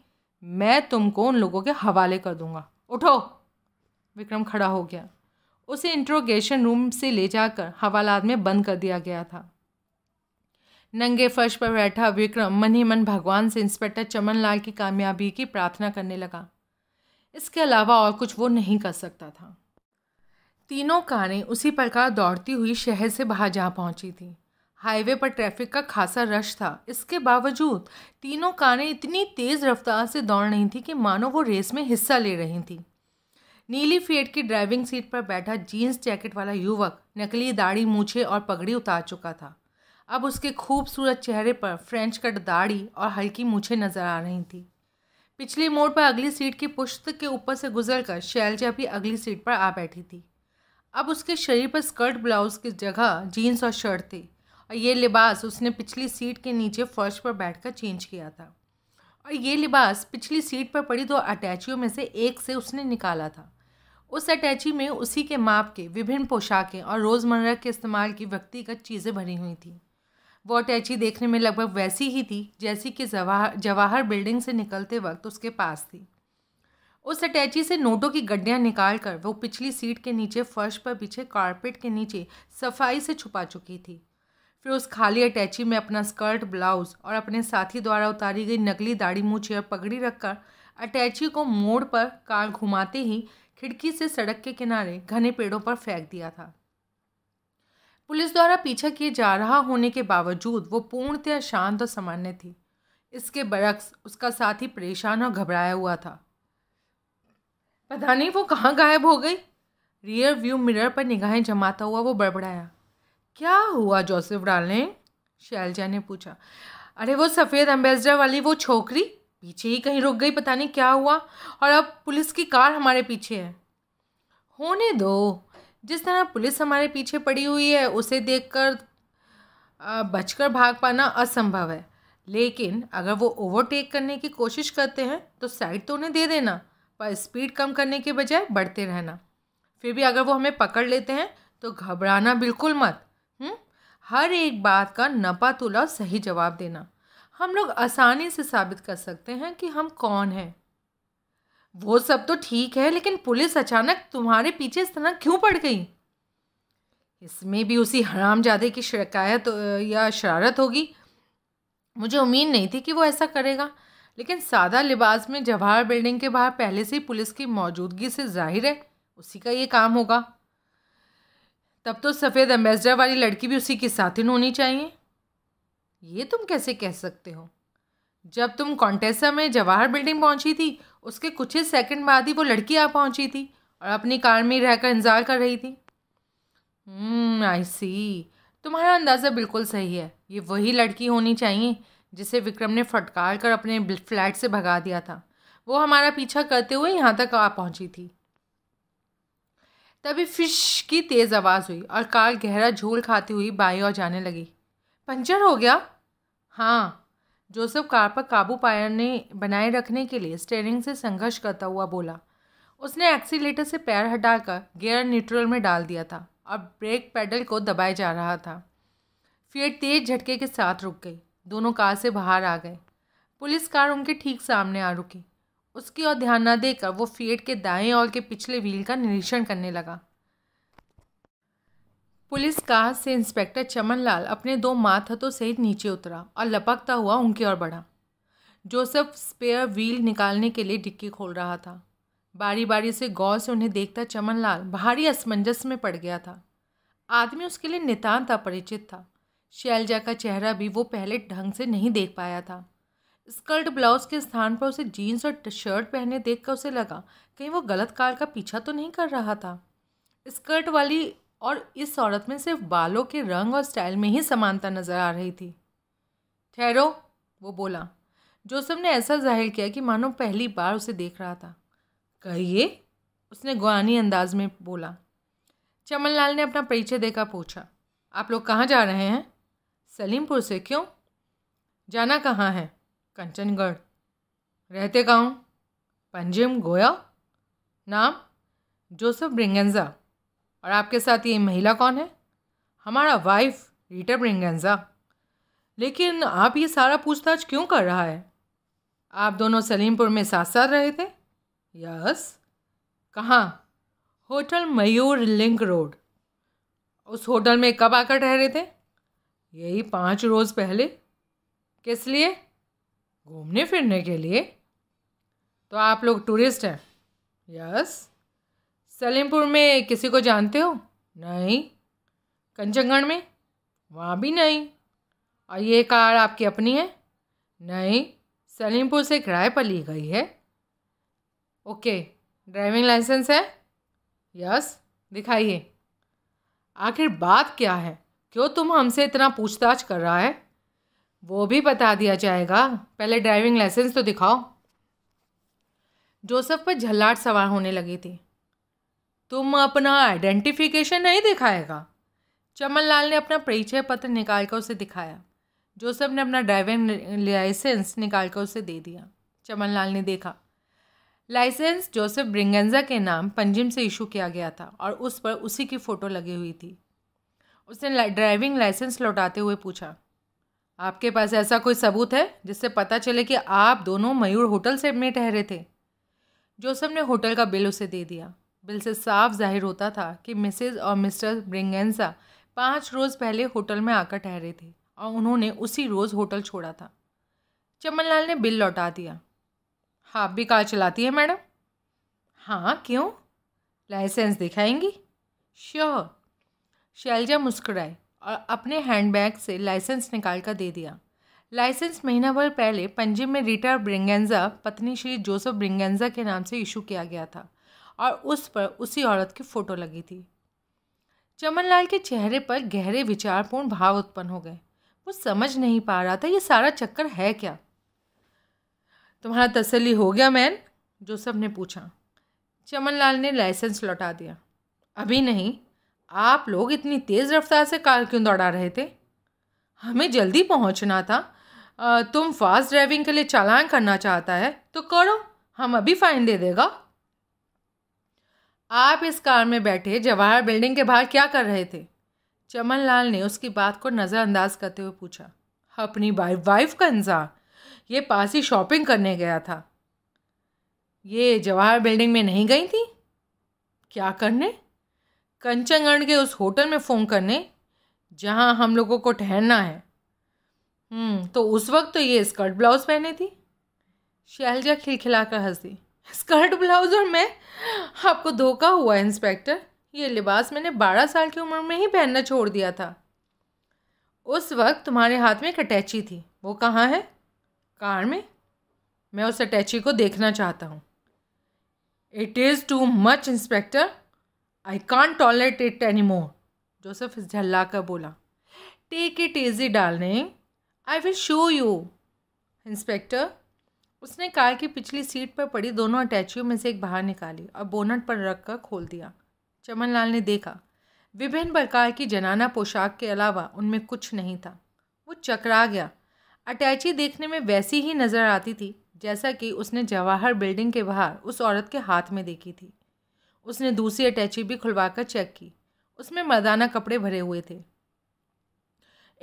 Speaker 1: मैं तुमको उन लोगों के हवाले कर दूंगा उठो विक्रम खड़ा हो गया उसे इंट्रोगेशन रूम से ले जाकर हवालात में बंद कर दिया गया था नंगे फर्श पर बैठा विक्रम मन ही मन भगवान से इंस्पेक्टर चमनलाल की कामयाबी की प्रार्थना करने लगा इसके अलावा और कुछ वो नहीं कर सकता था तीनों कारें उसी प्रकार दौड़ती हुई शहर से बाहर जा पहुंची थी हाईवे पर ट्रैफिक का खासा रश था इसके बावजूद तीनों कारें इतनी तेज़ रफ्तार से दौड़ रही थी कि मानो वो रेस में हिस्सा ले रही थी नीली फेड की ड्राइविंग सीट पर बैठा जीन्स जैकेट वाला युवक नकली दाढ़ी मूछे और पगड़ी उतार चुका था अब उसके खूबसूरत चेहरे पर फ्रेंच कट दाढ़ी और हल्की मूछे नजर आ रही थी पिछली मोड़ पर अगली सीट की पुश्त के ऊपर से गुजरकर शैलजा भी अगली सीट पर आ बैठी थी अब उसके शरीर पर स्कर्ट ब्लाउज की जगह जीन्स और शर्ट थी और ये लिबास उसने पिछली सीट के नीचे फर्श पर बैठकर चेंज किया था और ये लिबास पिछली सीट पर पड़ी दो अटैचियों में से एक से उसने निकाला था उस अटैची में उसी के माप के विभिन्न पोशाकें और रोज़मर्रा के इस्तेमाल की व्यक्तिगत चीज़ें भरी हुई थी वो अटैची देखने में लगभग वैसी ही थी जैसी कि जवाहर जवाहर बिल्डिंग से निकलते वक्त उसके पास थी उस अटैची से नोटों की गड्ढियाँ निकाल कर वो पिछली सीट के नीचे फर्श पर पीछे कारपेट के नीचे सफाई से छुपा चुकी थी फिर उस खाली अटैची में अपना स्कर्ट ब्लाउज और अपने साथी द्वारा उतारी गई नकली दाढ़ी मूछे और पगड़ी रखकर अटैची को मोड़ पर कार घुमाते ही खिड़की से सड़क के किनारे घने पेड़ों पर फेंक दिया था पुलिस द्वारा पीछा किए जा रहा होने के बावजूद वो पूर्णतया शांत और सामान्य थी इसके बरक्स उसका साथी परेशान और घबराया हुआ था पता नहीं वो कहाँ गायब हो गई रियर व्यू मिरर पर निगाहें जमाता हुआ वो बड़बड़ाया क्या हुआ जोसेफ डालने शैलजा ने पूछा अरे वो सफ़ेद एम्बेसडर वाली वो छोकरी पीछे ही कहीं रुक गई पता नहीं क्या हुआ और अब पुलिस की कार हमारे पीछे है होने दो जिस तरह पुलिस हमारे पीछे पड़ी हुई है उसे देखकर बचकर भाग पाना असंभव है लेकिन अगर वो ओवरटेक करने की कोशिश करते हैं तो साइड तो उन्हें दे देना पर स्पीड कम करने के बजाय बढ़ते रहना फिर भी अगर वो हमें पकड़ लेते हैं तो घबराना बिल्कुल मत हुँ? हम्म? हर एक बात का नपा तुला सही जवाब देना हम लोग आसानी से साबित कर सकते हैं कि हम कौन हैं वो सब तो ठीक है लेकिन पुलिस अचानक तुम्हारे पीछे इस तरह क्यों पड़ गई इसमें भी उसी हरामजादे की शिकायत या शरारत होगी मुझे उम्मीद नहीं थी कि वो ऐसा करेगा लेकिन सादा लिबास में जवाहर बिल्डिंग के बाहर पहले से ही पुलिस की मौजूदगी से जाहिर है उसी का ये काम होगा तब तो सफ़ेद एम्बेसडर वाली लड़की भी उसी की साथिन होनी चाहिए ये तुम कैसे कह सकते हो जब तुम कॉन्टेसा में जवाहर बिल्डिंग पहुंची थी उसके कुछ ही सेकंड बाद ही वो लड़की आ पहुंची थी और अपनी कार में रहकर इंतजार कर रही थी आई हम्म, सी तुम्हारा अंदाज़ा बिल्कुल सही है ये वही लड़की होनी चाहिए जिसे विक्रम ने फटकार कर अपने फ्लैट से भगा दिया था वो हमारा पीछा करते हुए यहाँ तक आ पहुँची थी तभी फिश की तेज़ आवाज़ हुई और कार गहरा झूल खाती हुई बाई और जाने लगी पंचर हो गया हाँ जोसेफ कार पर काबू पाने बनाए रखने के लिए स्टेयरिंग से संघर्ष करता हुआ बोला उसने एक्सीटर से पैर हटाकर गियर न्यूट्रल में डाल दिया था और ब्रेक पैडल को दबाया जा रहा था फिर तेज झटके के साथ रुक गई दोनों कार से बाहर आ गए पुलिस कार उनके ठीक सामने आ रुकी उसकी ओर ध्यान न देकर वो फीएट के दाएं और के पिछले व्हील का निरीक्षण करने लगा पुलिस कार से इंस्पेक्टर चमनलाल अपने दो हथों सहित नीचे उतरा और लपकता हुआ उनकी ओर बढ़ा जोसेफ स्पेयर व्हील निकालने के लिए डिक्की खोल रहा था बारी बारी से गौर से उन्हें देखता चमनलाल भारी असमंजस में पड़ गया था आदमी उसके लिए नितान्त अपरिचित था शैलजा का चेहरा भी वो पहले ढंग से नहीं देख पाया था स्कर्ट ब्लाउज के स्थान पर उसे जीन्स और शर्ट पहने देखकर उसे लगा कहीं वो गलत कार का पीछा तो नहीं कर रहा था स्कर्ट वाली और इस औरत में सिर्फ बालों के रंग और स्टाइल में ही समानता नज़र आ रही थी ठहरो वो बोला जोसफ ने ऐसा जाहिर किया कि मानो पहली बार उसे देख रहा था कहिए उसने गुआनी अंदाज में बोला चमनलाल ने अपना परिचय देकर पूछा आप लोग कहाँ जा रहे हैं सलीमपुर से क्यों जाना कहाँ है कंचनगढ़ रहते गाँव पंजिम गोया नाम जोसफ ब्रिंगेंजा और आपके साथ ये महिला कौन है हमारा वाइफ रीटा ब्रिंगेंजा लेकिन आप ये सारा पूछताछ क्यों कर रहा है आप दोनों सलीमपुर में साथ साथ रहे थे यस कहाँ होटल मयूर लिंक रोड उस होटल में कब आकर ठहरे थे यही पाँच रोज़ पहले किस लिए घूमने फिरने के लिए तो आप लोग टूरिस्ट हैं यस सलीमपुर में किसी को जानते हो नहीं कंचनगढ़ में वहाँ भी नहीं और ये कार आपकी अपनी है नहीं सलीमपुर से किराए पर ली गई है ओके ड्राइविंग लाइसेंस है यस दिखाइए आखिर बात क्या है क्यों तुम हमसे इतना पूछताछ कर रहा है वो भी बता दिया जाएगा पहले ड्राइविंग लाइसेंस तो दिखाओ जोसेफ पर झल्लाट सवार होने लगी थी तुम अपना आइडेंटिफिकेशन नहीं दिखाएगा चमन लाल ने अपना परिचय पत्र निकाल कर उसे दिखाया जोसेफ ने अपना ड्राइविंग लाइसेंस निकाल कर उसे दे दिया चमन लाल ने देखा लाइसेंस जोसेफ ब्रिंगेंजा के नाम पंजिम से इशू किया गया था और उस पर उसी की फ़ोटो लगी हुई थी उसने ड्राइविंग लाइसेंस लौटाते हुए पूछा आपके पास ऐसा कोई सबूत है जिससे पता चले कि आप दोनों मयूर होटल से में ठहरे थे जोसेफ ने होटल का बिल उसे दे दिया बिल से साफ जाहिर होता था कि मिसेज और मिस्टर ब्रिंगेंसा पाँच रोज़ पहले होटल में आकर ठहरे थे और उन्होंने उसी रोज़ होटल छोड़ा था चमनलाल ने बिल लौटा दिया हाँ भी कार चलाती है मैडम हाँ क्यों लाइसेंस दिखाएंगी श्योर शैलजा मुस्कराए और अपने हैंडबैग से लाइसेंस निकाल कर दे दिया लाइसेंस महीना भर पहले पंजीम में रिटर ब्रिंगेंजा पत्नी श्री जोसेफ ब्रिंगेंजा के नाम से इशू किया गया था और उस पर उसी औरत की फ़ोटो लगी थी चमनलाल के चेहरे पर गहरे विचारपूर्ण भाव उत्पन्न हो गए वो समझ नहीं पा रहा था ये सारा चक्कर है क्या तुम्हारा तसली हो गया मैन जोसफ ने पूछा चमनलाल ने लाइसेंस लौटा दिया अभी नहीं आप लोग इतनी तेज़ रफ्तार से कार क्यों दौड़ा रहे थे हमें जल्दी पहुंचना था तुम फास्ट ड्राइविंग के लिए चालान करना चाहता है तो करो हम अभी फ़ाइन दे देगा आप इस कार में बैठे जवाहर बिल्डिंग के बाहर क्या कर रहे थे चमन लाल ने उसकी बात को नज़रअंदाज करते हुए पूछा अपनी वाइफ का इंतज़ार ये पास ही शॉपिंग करने गया था ये जवाहर बिल्डिंग में नहीं गई थी क्या करने कंचनगढ़ के उस होटल में फ़ोन करने जहाँ हम लोगों को ठहरना है हम्म, तो उस वक्त तो ये स्कर्ट ब्लाउज़ पहने थी शैलजा खिलखिलाकर हंसी स्कर्ट ब्लाउज और मैं आपको धोखा हुआ इंस्पेक्टर ये लिबास मैंने बारह साल की उम्र में ही पहनना छोड़ दिया था उस वक्त तुम्हारे हाथ में एक अटैची थी वो कहाँ है कार में मैं उस अटैची को देखना चाहता हूँ it is too much inspector I can't tolerate it any more Joseph झल्ला कर बोला take it easy darling I will show you inspector उसने कार की पिछली सीट पर पड़ी दोनों अटैचियों में से एक बाहर निकाली और बोनट पर रख कर खोल दिया चमनलाल ने देखा विभिन्न प्रकार की जनाना पोशाक के अलावा उनमें कुछ नहीं था वो चकरा गया अटैची देखने में वैसी ही नज़र आती थी जैसा कि उसने जवाहर बिल्डिंग के बाहर उस औरत के हाथ में देखी थी उसने दूसरी अटैची भी खुलवाकर चेक की उसमें मर्दाना कपड़े भरे हुए थे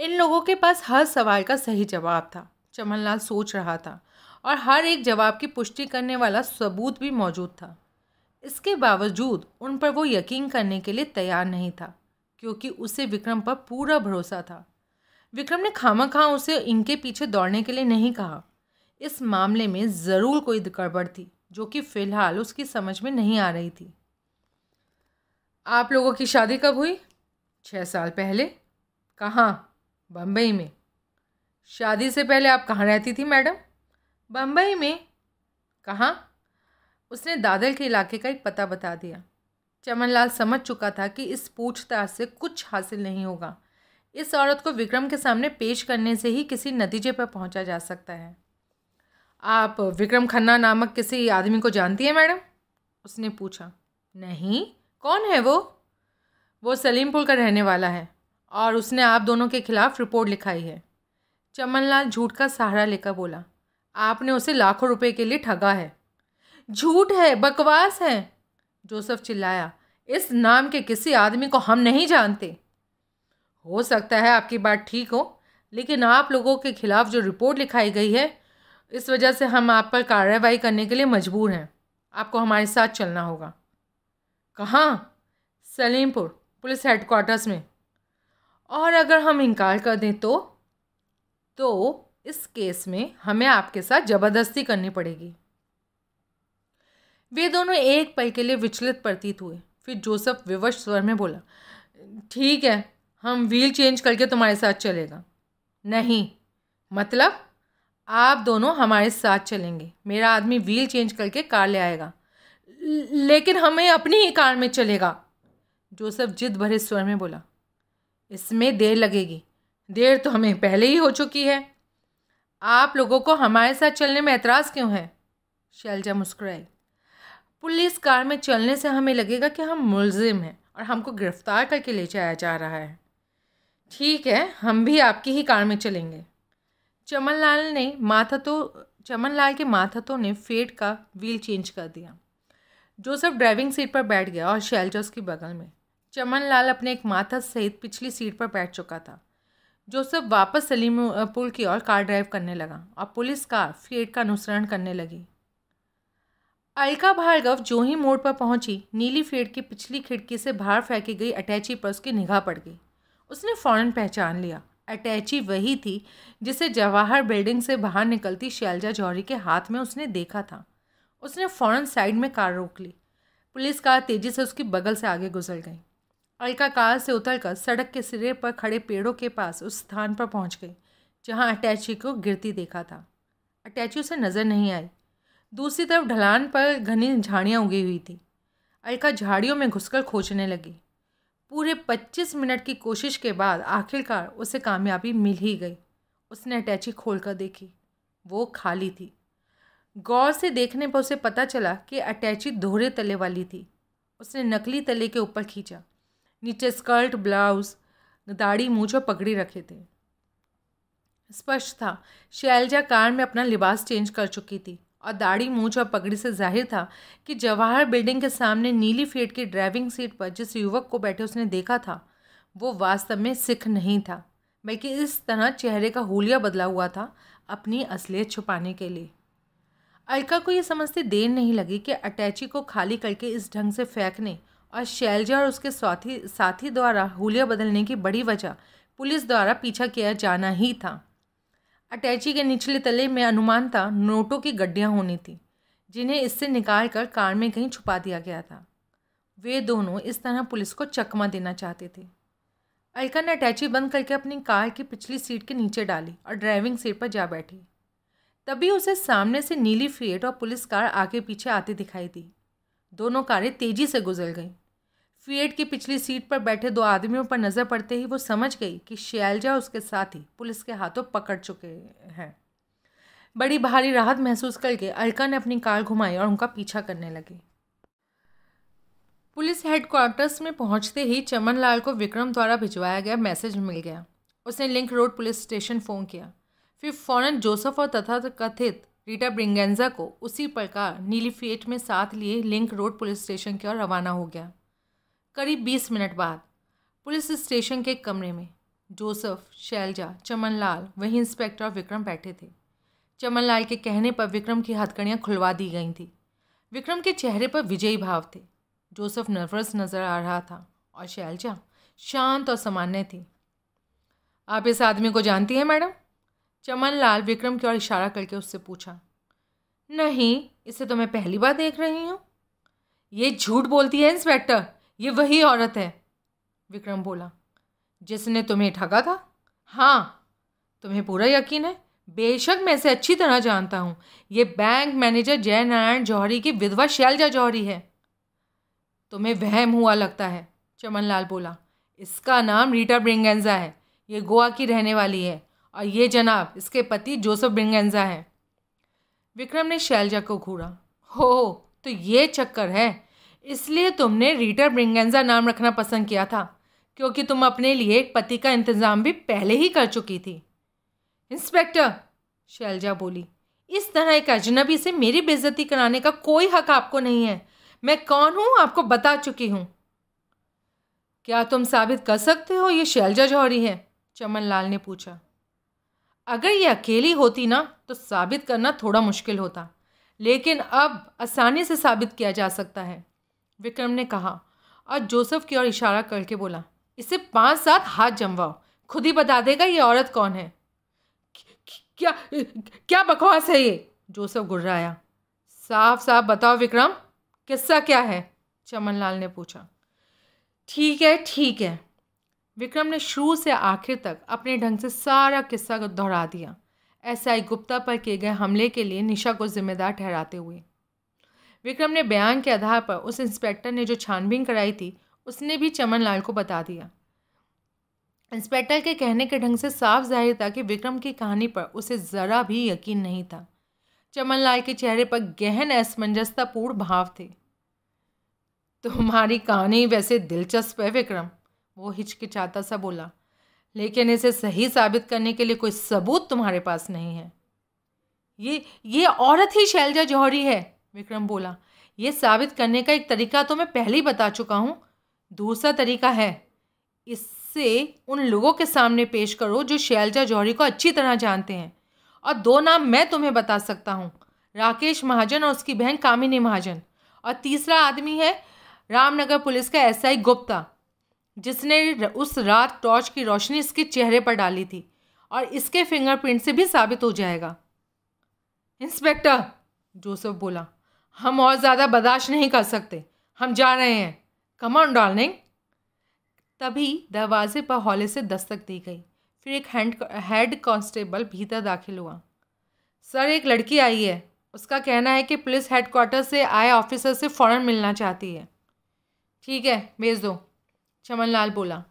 Speaker 1: इन लोगों के पास हर सवाल का सही जवाब था चमनलाल सोच रहा था और हर एक जवाब की पुष्टि करने वाला सबूत भी मौजूद था इसके बावजूद उन पर वो यकीन करने के लिए तैयार नहीं था क्योंकि उसे विक्रम पर पूरा भरोसा था विक्रम ने खामा खां उसे इनके पीछे दौड़ने के लिए नहीं कहा इस मामले में ज़रूर कोई गड़बड़ थी जो कि फ़िलहाल उसकी समझ में नहीं आ रही थी आप लोगों की शादी कब हुई छः साल पहले कहाँ बम्बई में शादी से पहले आप कहाँ रहती थी मैडम बम्बई में कहाँ उसने दादल के इलाके का एक पता बता दिया चमनलाल समझ चुका था कि इस पूछताछ से कुछ हासिल नहीं होगा इस औरत को विक्रम के सामने पेश करने से ही किसी नतीजे पर पहुंचा जा सकता है आप विक्रम खन्ना नामक किसी आदमी को जानती हैं मैडम उसने पूछा नहीं कौन है वो वो सलीमपुर का रहने वाला है और उसने आप दोनों के खिलाफ रिपोर्ट लिखाई है चमनलाल झूठ का सहारा लेकर बोला आपने उसे लाखों रुपए के लिए ठगा है झूठ है बकवास है जोसफ चिल्लाया इस नाम के किसी आदमी को हम नहीं जानते हो सकता है आपकी बात ठीक हो लेकिन आप लोगों के खिलाफ जो रिपोर्ट लिखाई गई है इस वजह से हम आप पर कार्रवाई करने के लिए मजबूर हैं आपको हमारे साथ चलना होगा कहाँ सलीमपुर पुलिस हेडक्वार्टर्स में और अगर हम इनकार कर दें तो तो इस केस में हमें आपके साथ जबरदस्ती करनी पड़ेगी वे दोनों एक पल के लिए विचलित प्रतीत हुए फिर जोसफ विवश स्वर में बोला ठीक है हम व्हील चेंज करके तुम्हारे साथ चलेगा नहीं मतलब आप दोनों हमारे साथ चलेंगे मेरा आदमी व्हील चेंज करके कार ले आएगा लेकिन हमें अपनी ही कार में चलेगा जोसफ जिद भरे स्वर में बोला इसमें देर लगेगी देर तो हमें पहले ही हो चुकी है आप लोगों को हमारे साथ चलने में एतराज़ क्यों है शैलजा मुस्कुराई पुलिस कार में चलने से हमें लगेगा कि हम मुलजिम हैं और हमको गिरफ़्तार करके ले जाया जा रहा है ठीक है हम भी आपकी ही कार में चलेंगे चमनलाल ने माथा तो चमनलाल के माथतों ने फेट का व्हील चेंज कर दिया जोसेफ ड्राइविंग सीट पर बैठ गया और शैलजा उसके बगल में चमनलाल अपने एक माथा सहित पिछली सीट पर बैठ चुका था जोसेफ वापस सलीम पुल की ओर कार ड्राइव करने लगा और पुलिस कार फेट का अनुसरण करने लगी अलका भार्गव जो ही मोड़ पर पहुंची नीली फेट की पिछली खिड़की से बाहर फेंकी गई अटैची पर उसकी निगाह पड़ गई उसने फ़ौरन पहचान लिया अटैची वही थी जिसे जवाहर बिल्डिंग से बाहर निकलती शैलजा जौहरी के हाथ में उसने देखा था उसने फ़ौरन साइड में कार रोक ली पुलिस कार तेज़ी से उसकी बगल से आगे गुजर गई अलका कार से उतरकर सड़क के सिरे पर खड़े पेड़ों के पास उस स्थान पर पहुंच गई जहां अटैची को गिरती देखा था अटैची उसे नज़र नहीं आई दूसरी तरफ ढलान पर घनी झाड़ियाँ उगी हुई थी अलका झाड़ियों में घुसकर खोजने लगी पूरे पच्चीस मिनट की कोशिश के बाद आखिरकार उसे कामयाबी मिल ही गई उसने अटैची खोल कर देखी वो खाली थी गौर से देखने पर उसे पता चला कि अटैची दोहरे तले वाली थी उसने नकली तले के ऊपर खींचा नीचे स्कर्ट ब्लाउज दाढ़ी मूछ और पगड़ी रखे थे स्पष्ट था शैलजा कार में अपना लिबास चेंज कर चुकी थी और दाढ़ी मूछ और पगड़ी से जाहिर था कि जवाहर बिल्डिंग के सामने नीली फेट की ड्राइविंग सीट पर जिस युवक को बैठे उसने देखा था वो वास्तव में सिख नहीं था बल्कि इस तरह चेहरे का होलिया बदला हुआ था अपनी असलियत छुपाने के लिए अलका को ये समझते देर नहीं लगी कि अटैची को खाली करके इस ढंग से फेंकने और शैलजा और उसके साथी साथी द्वारा हुलिया बदलने की बड़ी वजह पुलिस द्वारा पीछा किया जाना ही था अटैची के निचले तले में अनुमान था नोटों की गड्ढियाँ होनी थी जिन्हें इससे निकाल कर कार में कहीं छुपा दिया गया था वे दोनों इस तरह पुलिस को चकमा देना चाहते थे अलका ने अटैची बंद करके अपनी कार की पिछली सीट के नीचे डाली और ड्राइविंग सीट पर जा बैठी तभी उसे सामने से नीली फेट और पुलिस कार आगे पीछे आती दिखाई दी दोनों कारें तेजी से गुजर गईं फीएड की पिछली सीट पर बैठे दो आदमियों पर नज़र पड़ते ही वो समझ गई कि शैलजा उसके साथ ही पुलिस के हाथों पकड़ चुके हैं बड़ी भारी राहत महसूस करके अलका ने अपनी कार घुमाई और उनका पीछा करने लगी पुलिस हेडक्वार्टर्स में पहुंचते ही चमन लाल को विक्रम द्वारा भिजवाया गया मैसेज मिल गया उसने link road police station phone किया फिर फ़ौरन जोसफ और तथा कथित रीटा ब्रिंगेंजा को उसी प्रकार नीली फेट में साथ लिए लिंक रोड पुलिस स्टेशन की ओर रवाना हो गया करीब बीस मिनट बाद पुलिस स्टेशन के कमरे में जोसेफ शैलजा चमनलाल वही इंस्पेक्टर और विक्रम बैठे थे चमनलाल के कहने पर विक्रम की हथकड़ियाँ खुलवा दी गई थी विक्रम के चेहरे पर विजयी भाव थे जोसेफ नर्वस नज़र आ रहा था और शैलजा शांत और सामान्य थी आप इस आदमी को जानती हैं मैडम चमनलाल विक्रम की ओर इशारा करके उससे पूछा नहीं इसे तो मैं पहली बार देख रही हूँ ये झूठ बोलती है इंस्पेक्टर ये वही औरत है विक्रम बोला जिसने तुम्हें ठगा था हाँ तुम्हें पूरा यकीन है बेशक मैं इसे अच्छी तरह जानता हूँ ये बैंक मैनेजर जय नारायण जौहरी की विधवा शैलजा जौहरी है तुम्हें वहम हुआ लगता है चमनलाल बोला इसका नाम रीटा ब्रिंगेंजा है ये गोवा की रहने वाली है और ये जनाब इसके पति जोसेफ ब्रिंगेंजा है विक्रम ने शैलजा को घूरा हो तो ये चक्कर है इसलिए तुमने रीटर ब्रिंगेंजा नाम रखना पसंद किया था क्योंकि तुम अपने लिए एक पति का इंतज़ाम भी पहले ही कर चुकी थी इंस्पेक्टर शैलजा बोली इस तरह एक अजनबी से मेरी बेजती कराने का कोई हक आपको नहीं है मैं कौन हूँ आपको बता चुकी हूँ क्या तुम साबित कर सकते हो ये शैलजा जौहरी है चमन लाल ने पूछा अगर ये अकेली होती ना तो साबित करना थोड़ा मुश्किल होता लेकिन अब आसानी से साबित किया जा सकता है विक्रम ने कहा और जोसेफ की ओर इशारा करके बोला इसे पांच सात हाथ जमवाओ खुद ही बता देगा ये औरत कौन है क्या क्या बकवास है ये जोसेफ गुर्राया साफ साफ बताओ विक्रम किस्सा क्या है चमनलाल ने पूछा ठीक है ठीक है विक्रम ने शुरू से आखिर तक अपने ढंग से सारा किस्सा दोहरा दिया एसआई गुप्ता पर किए गए हमले के लिए निशा को जिम्मेदार ठहराते हुए विक्रम ने बयान के आधार पर उस इंस्पेक्टर ने जो छानबीन कराई थी उसने भी चमन लाल को बता दिया इंस्पेक्टर के कहने के ढंग से साफ जाहिर था कि विक्रम की कहानी पर उसे ज़रा भी यकीन नहीं था चमन लाल के चेहरे पर गहन असमंजसतापूर्ण भाव थे तुम्हारी कहानी वैसे दिलचस्प है विक्रम वो हिचकिचाता सा बोला लेकिन इसे सही साबित करने के लिए कोई सबूत तुम्हारे पास नहीं है ये ये औरत ही शैलजा जौहरी है विक्रम बोला ये साबित करने का एक तरीका तो मैं पहले ही बता चुका हूँ दूसरा तरीका है इससे उन लोगों के सामने पेश करो जो शैलजा जौहरी को अच्छी तरह जानते हैं और दो नाम मैं तुम्हें बता सकता हूँ राकेश महाजन और उसकी बहन कामिनी महाजन और तीसरा आदमी है रामनगर पुलिस का एस गुप्ता जिसने उस रात टॉर्च की रोशनी इसके चेहरे पर डाली थी और इसके फिंगरप्रिंट से भी साबित हो जाएगा इंस्पेक्टर जोसेफ बोला हम और ज़्यादा बर्दाश्त नहीं कर सकते हम जा रहे हैं कम ऑन डार्लिंग तभी दरवाजे पर हौले से दस्तक दी गई फिर एक हैंड हेड कांस्टेबल भीतर दाखिल हुआ सर एक लड़की आई है उसका कहना है कि पुलिस हेडक्वार्टर से आए ऑफिसर से फ़ौरन मिलना चाहती है ठीक है भेज दो चमनलाल बोला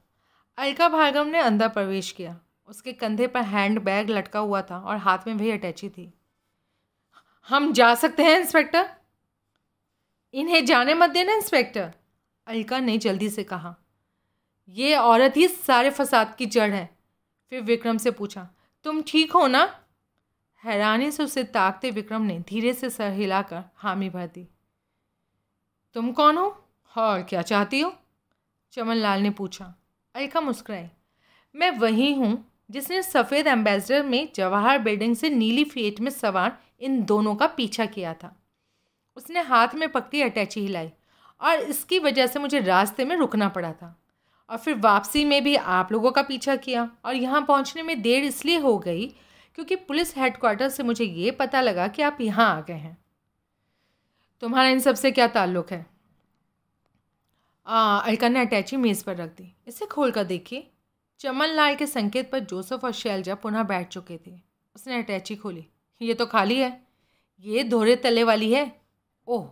Speaker 1: अलका भार्गव ने अंदर प्रवेश किया उसके कंधे पर हैंड बैग लटका हुआ था और हाथ में भी अटैची थी हम जा सकते हैं इंस्पेक्टर इन्हें जाने मत देना इंस्पेक्टर अलका ने जल्दी से कहा यह औरत ही सारे फसाद की जड़ है फिर विक्रम से पूछा तुम ठीक हो ना हैरानी से उसे ताकते विक्रम ने धीरे से सर हिलाकर हामी भर दी तुम कौन हो और क्या चाहती हो चमन लाल ने पूछा अलका मुस्कुराई मैं वही हूँ जिसने सफ़ेद एम्बेसडर में जवाहर बिल्डिंग से नीली फेट में सवार इन दोनों का पीछा किया था उसने हाथ में पकती अटैची हिलाई और इसकी वजह से मुझे रास्ते में रुकना पड़ा था और फिर वापसी में भी आप लोगों का पीछा किया और यहाँ पहुँचने में देर इसलिए हो गई क्योंकि पुलिस हेडक्वार्टर से मुझे ये पता लगा कि आप यहाँ आ गए हैं तुम्हारा इन सबसे क्या ताल्लुक है अलका ने अटैची मेज़ पर रख दी इसे खोल कर देखिए चमन लाल के संकेत पर जोसेफ और शैलजा पुनः बैठ चुके थे उसने अटैची खोली ये तो खाली है ये धोरे तले वाली है ओह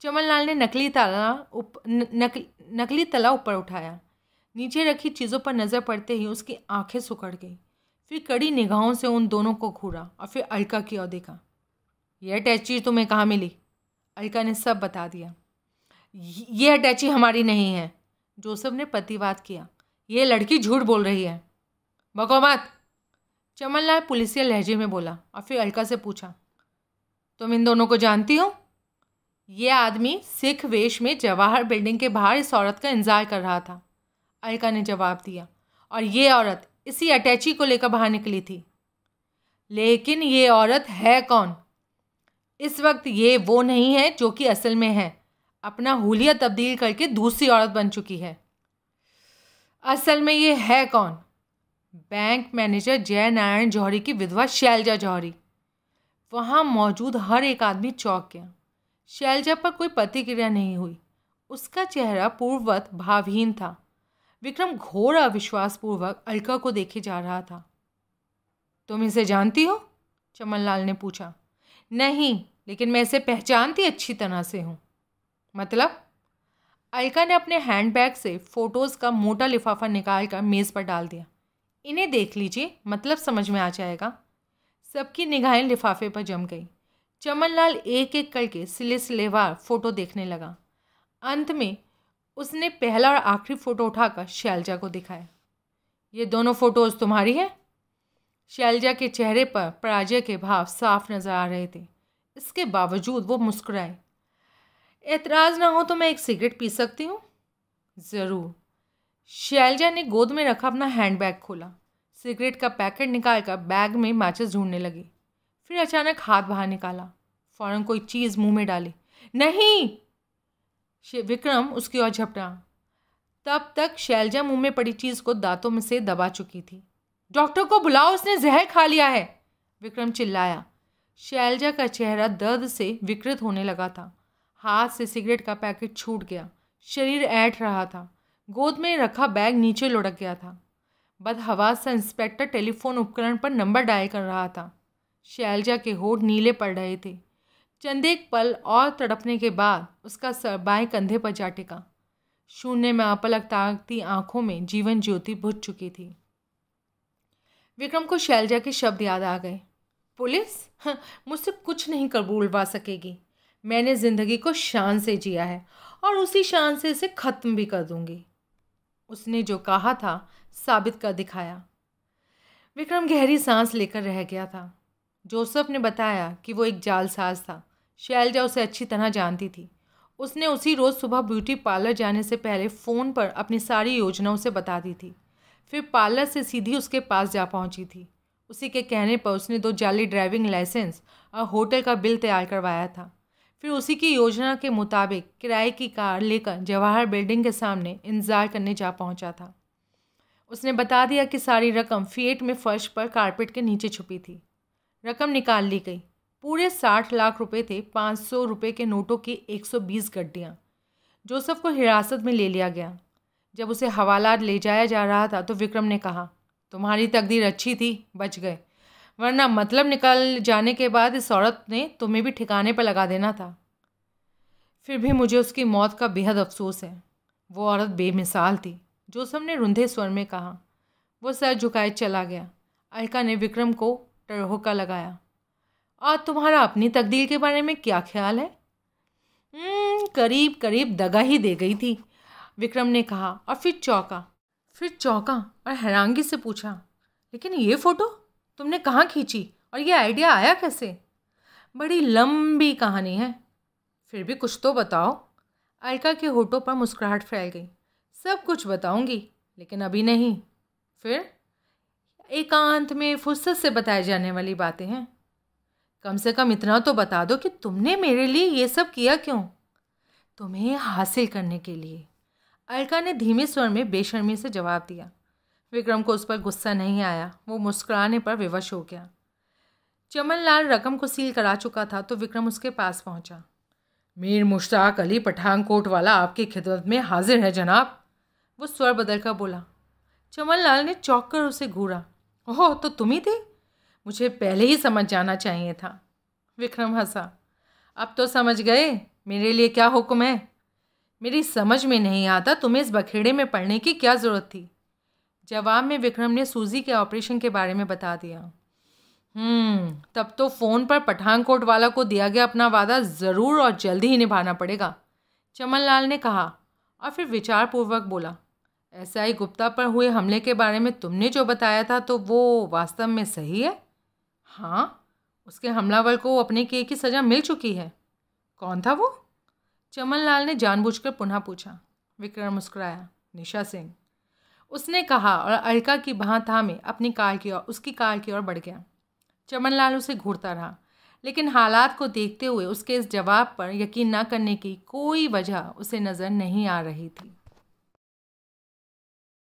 Speaker 1: चमनलाल ने नकली ताला उप नक, नकली तला ऊपर उठाया नीचे रखी चीज़ों पर नज़र पड़ते ही उसकी आंखें सुकड़ गईं फिर कड़ी निगाहों से उन दोनों को घूरा और फिर अलका की ओर देखा यह अटैची तुम्हें कहाँ मिली अलका ने सब बता दिया ये अटैची हमारी नहीं है जोसफ ने प्रतिवाद किया ये लड़की झूठ बोल रही है चमन चमनलाल पुलिसिया लहजे में बोला और फिर अलका से पूछा तुम इन दोनों को जानती हो ये आदमी सिख वेश में जवाहर बिल्डिंग के बाहर इस औरत का इंतज़ार कर रहा था अलका ने जवाब दिया और ये औरत इसी अटैची को लेकर बाहर निकली थी लेकिन ये औरत है कौन इस वक्त ये वो नहीं है जो कि असल में है अपना हुलिया तब्दील करके दूसरी औरत बन चुकी है असल में ये है कौन बैंक मैनेजर जय नारायण जौहरी की विधवा शैलजा जौहरी वहाँ मौजूद हर एक आदमी चौंक गया शैलजा पर कोई प्रतिक्रिया नहीं हुई उसका चेहरा पूर्ववत भावहीन था विक्रम घोर अविश्वासपूर्वक अलका को देखे जा रहा था तुम इसे जानती हो चमनलाल ने पूछा नहीं लेकिन मैं इसे पहचानती अच्छी तरह से हूँ मतलब अलका ने अपने हैंडबैग से फ़ोटोज़ का मोटा लिफाफा निकाल कर मेज़ पर डाल दिया इन्हें देख लीजिए मतलब समझ में आ जाएगा सबकी निगाहें लिफाफे पर जम गई चमनलाल एक एक करके सिले सिलेवार फोटो देखने लगा अंत में उसने पहला और आखिरी फ़ोटो उठाकर शैलजा को दिखाया ये दोनों फ़ोटोज़ तुम्हारी हैं शैलजा के चेहरे पर पराजय के भाव साफ नज़र आ रहे थे इसके बावजूद वो मुस्कुराए एतराज़ ना हो तो मैं एक सिगरेट पी सकती हूँ ज़रूर शैलजा ने गोद में रखा अपना हैंडबैग खोला सिगरेट का पैकेट निकालकर बैग में माचिस ढूंढने लगी फिर अचानक हाथ बाहर निकाला फौरन कोई चीज़ मुंह में डाली नहीं विक्रम उसकी ओर झपटा तब तक शैलजा मुंह में पड़ी चीज़ को दांतों में से दबा चुकी थी डॉक्टर को बुलाओ उसने जहर खा लिया है विक्रम चिल्लाया शैलजा का चेहरा दर्द से विकृत होने लगा था हाथ से सिगरेट का पैकेट छूट गया शरीर ऐठ रहा था गोद में रखा बैग नीचे लुढ़क गया था बदहवास सा इंस्पेक्टर टेलीफोन उपकरण पर नंबर डायल कर रहा था शैलजा के होठ नीले पड़ रहे थे चंद एक पल और तड़पने के बाद उसका सर बाएं कंधे पर जा टिका शून्य में अपलक ताकती आंखों में जीवन ज्योति बुझ चुकी थी विक्रम को शैलजा के शब्द याद आ गए पुलिस हाँ, मुझसे कुछ नहीं कबूलवा सकेगी मैंने ज़िंदगी को शान से जिया है और उसी शान से इसे ख़त्म भी कर दूंगी उसने जो कहा था साबित कर दिखाया विक्रम गहरी सांस लेकर रह गया था जोसेफ ने बताया कि वो एक जालसाज था शैलजा उसे अच्छी तरह जानती थी उसने उसी रोज़ सुबह ब्यूटी पार्लर जाने से पहले फ़ोन पर अपनी सारी योजनाओं से बता दी थी फिर पार्लर से सीधी उसके पास जा पहुंची थी उसी के कहने पर उसने दो जाली ड्राइविंग लाइसेंस और होटल का बिल तैयार करवाया था फिर उसी की योजना के मुताबिक किराए की कार लेकर जवाहर बिल्डिंग के सामने इंतज़ार करने जा पहुंचा था उसने बता दिया कि सारी रकम फीएट में फर्श पर कारपेट के नीचे छुपी थी रकम निकाल ली गई पूरे साठ लाख रुपए थे पाँच सौ रुपये के नोटों की एक सौ बीस गड्डियाँ जोसफ को हिरासत में ले लिया गया जब उसे हवाला ले जाया जा रहा था तो विक्रम ने कहा तुम्हारी तकदीर अच्छी थी बच गए वरना मतलब निकल जाने के बाद इस औरत ने तुम्हें भी ठिकाने पर लगा देना था फिर भी मुझे उसकी मौत का बेहद अफसोस है वो औरत बेमिसाल थी जोसफ ने रुंधे स्वर में कहा वो सर झुकाए चला गया अलका ने विक्रम को होका लगाया और तुम्हारा अपनी तकदीर के बारे में क्या ख्याल है हम्म, करीब करीब दगा ही दे गई थी विक्रम ने कहा और फिर चौका फिर चौका और हैरानगी से पूछा लेकिन ये फ़ोटो तुमने कहाँ खींची और ये आइडिया आया कैसे बड़ी लंबी कहानी है फिर भी कुछ तो बताओ अलका के होठों पर मुस्कुराहट फैल गई सब कुछ बताऊंगी लेकिन अभी नहीं फिर एकांत में फुर्सत से बताई जाने वाली बातें हैं कम से कम इतना तो बता दो कि तुमने मेरे लिए ये सब किया क्यों तुम्हें हासिल करने के लिए अलका ने धीमे स्वर में बेशर्मी से जवाब दिया विक्रम को उस पर गुस्सा नहीं आया वो मुस्कुराने पर विवश हो गया चमन लाल रकम को सील करा चुका था तो विक्रम उसके पास पहुंचा। मीर मुश्ताक अली पठानकोट वाला आपकी खिदमत में हाजिर है जनाब वो स्वर बदल कर बोला चमन लाल ने चौंक कर उसे घूरा ओह तो तुम ही थे मुझे पहले ही समझ जाना चाहिए था विक्रम हंसा अब तो समझ गए मेरे लिए क्या हुक्म है मेरी समझ में नहीं आता तुम्हें इस बखेड़े में पढ़ने की क्या ज़रूरत थी जवाब में विक्रम ने सूजी के ऑपरेशन के बारे में बता दिया हम्म, तब तो फ़ोन पर पठानकोट वाला को दिया गया अपना वादा ज़रूर और जल्दी ही निभाना पड़ेगा चमन ने कहा और फिर विचारपूर्वक बोला एसआई गुप्ता पर हुए हमले के बारे में तुमने जो बताया था तो वो वास्तव में सही है हाँ उसके हमलावर को अपने के की सज़ा मिल चुकी है कौन था वो चमन लाल ने जानबूझकर पुनः पूछा विक्रम मुस्कुराया निशा सिंह उसने कहा और अलका की था में अपनी कार की ओर उसकी कार की ओर बढ़ गया चमन लाल उसे घूरता रहा लेकिन हालात को देखते हुए उसके इस जवाब पर यकीन न करने की कोई वजह उसे नज़र नहीं आ रही थी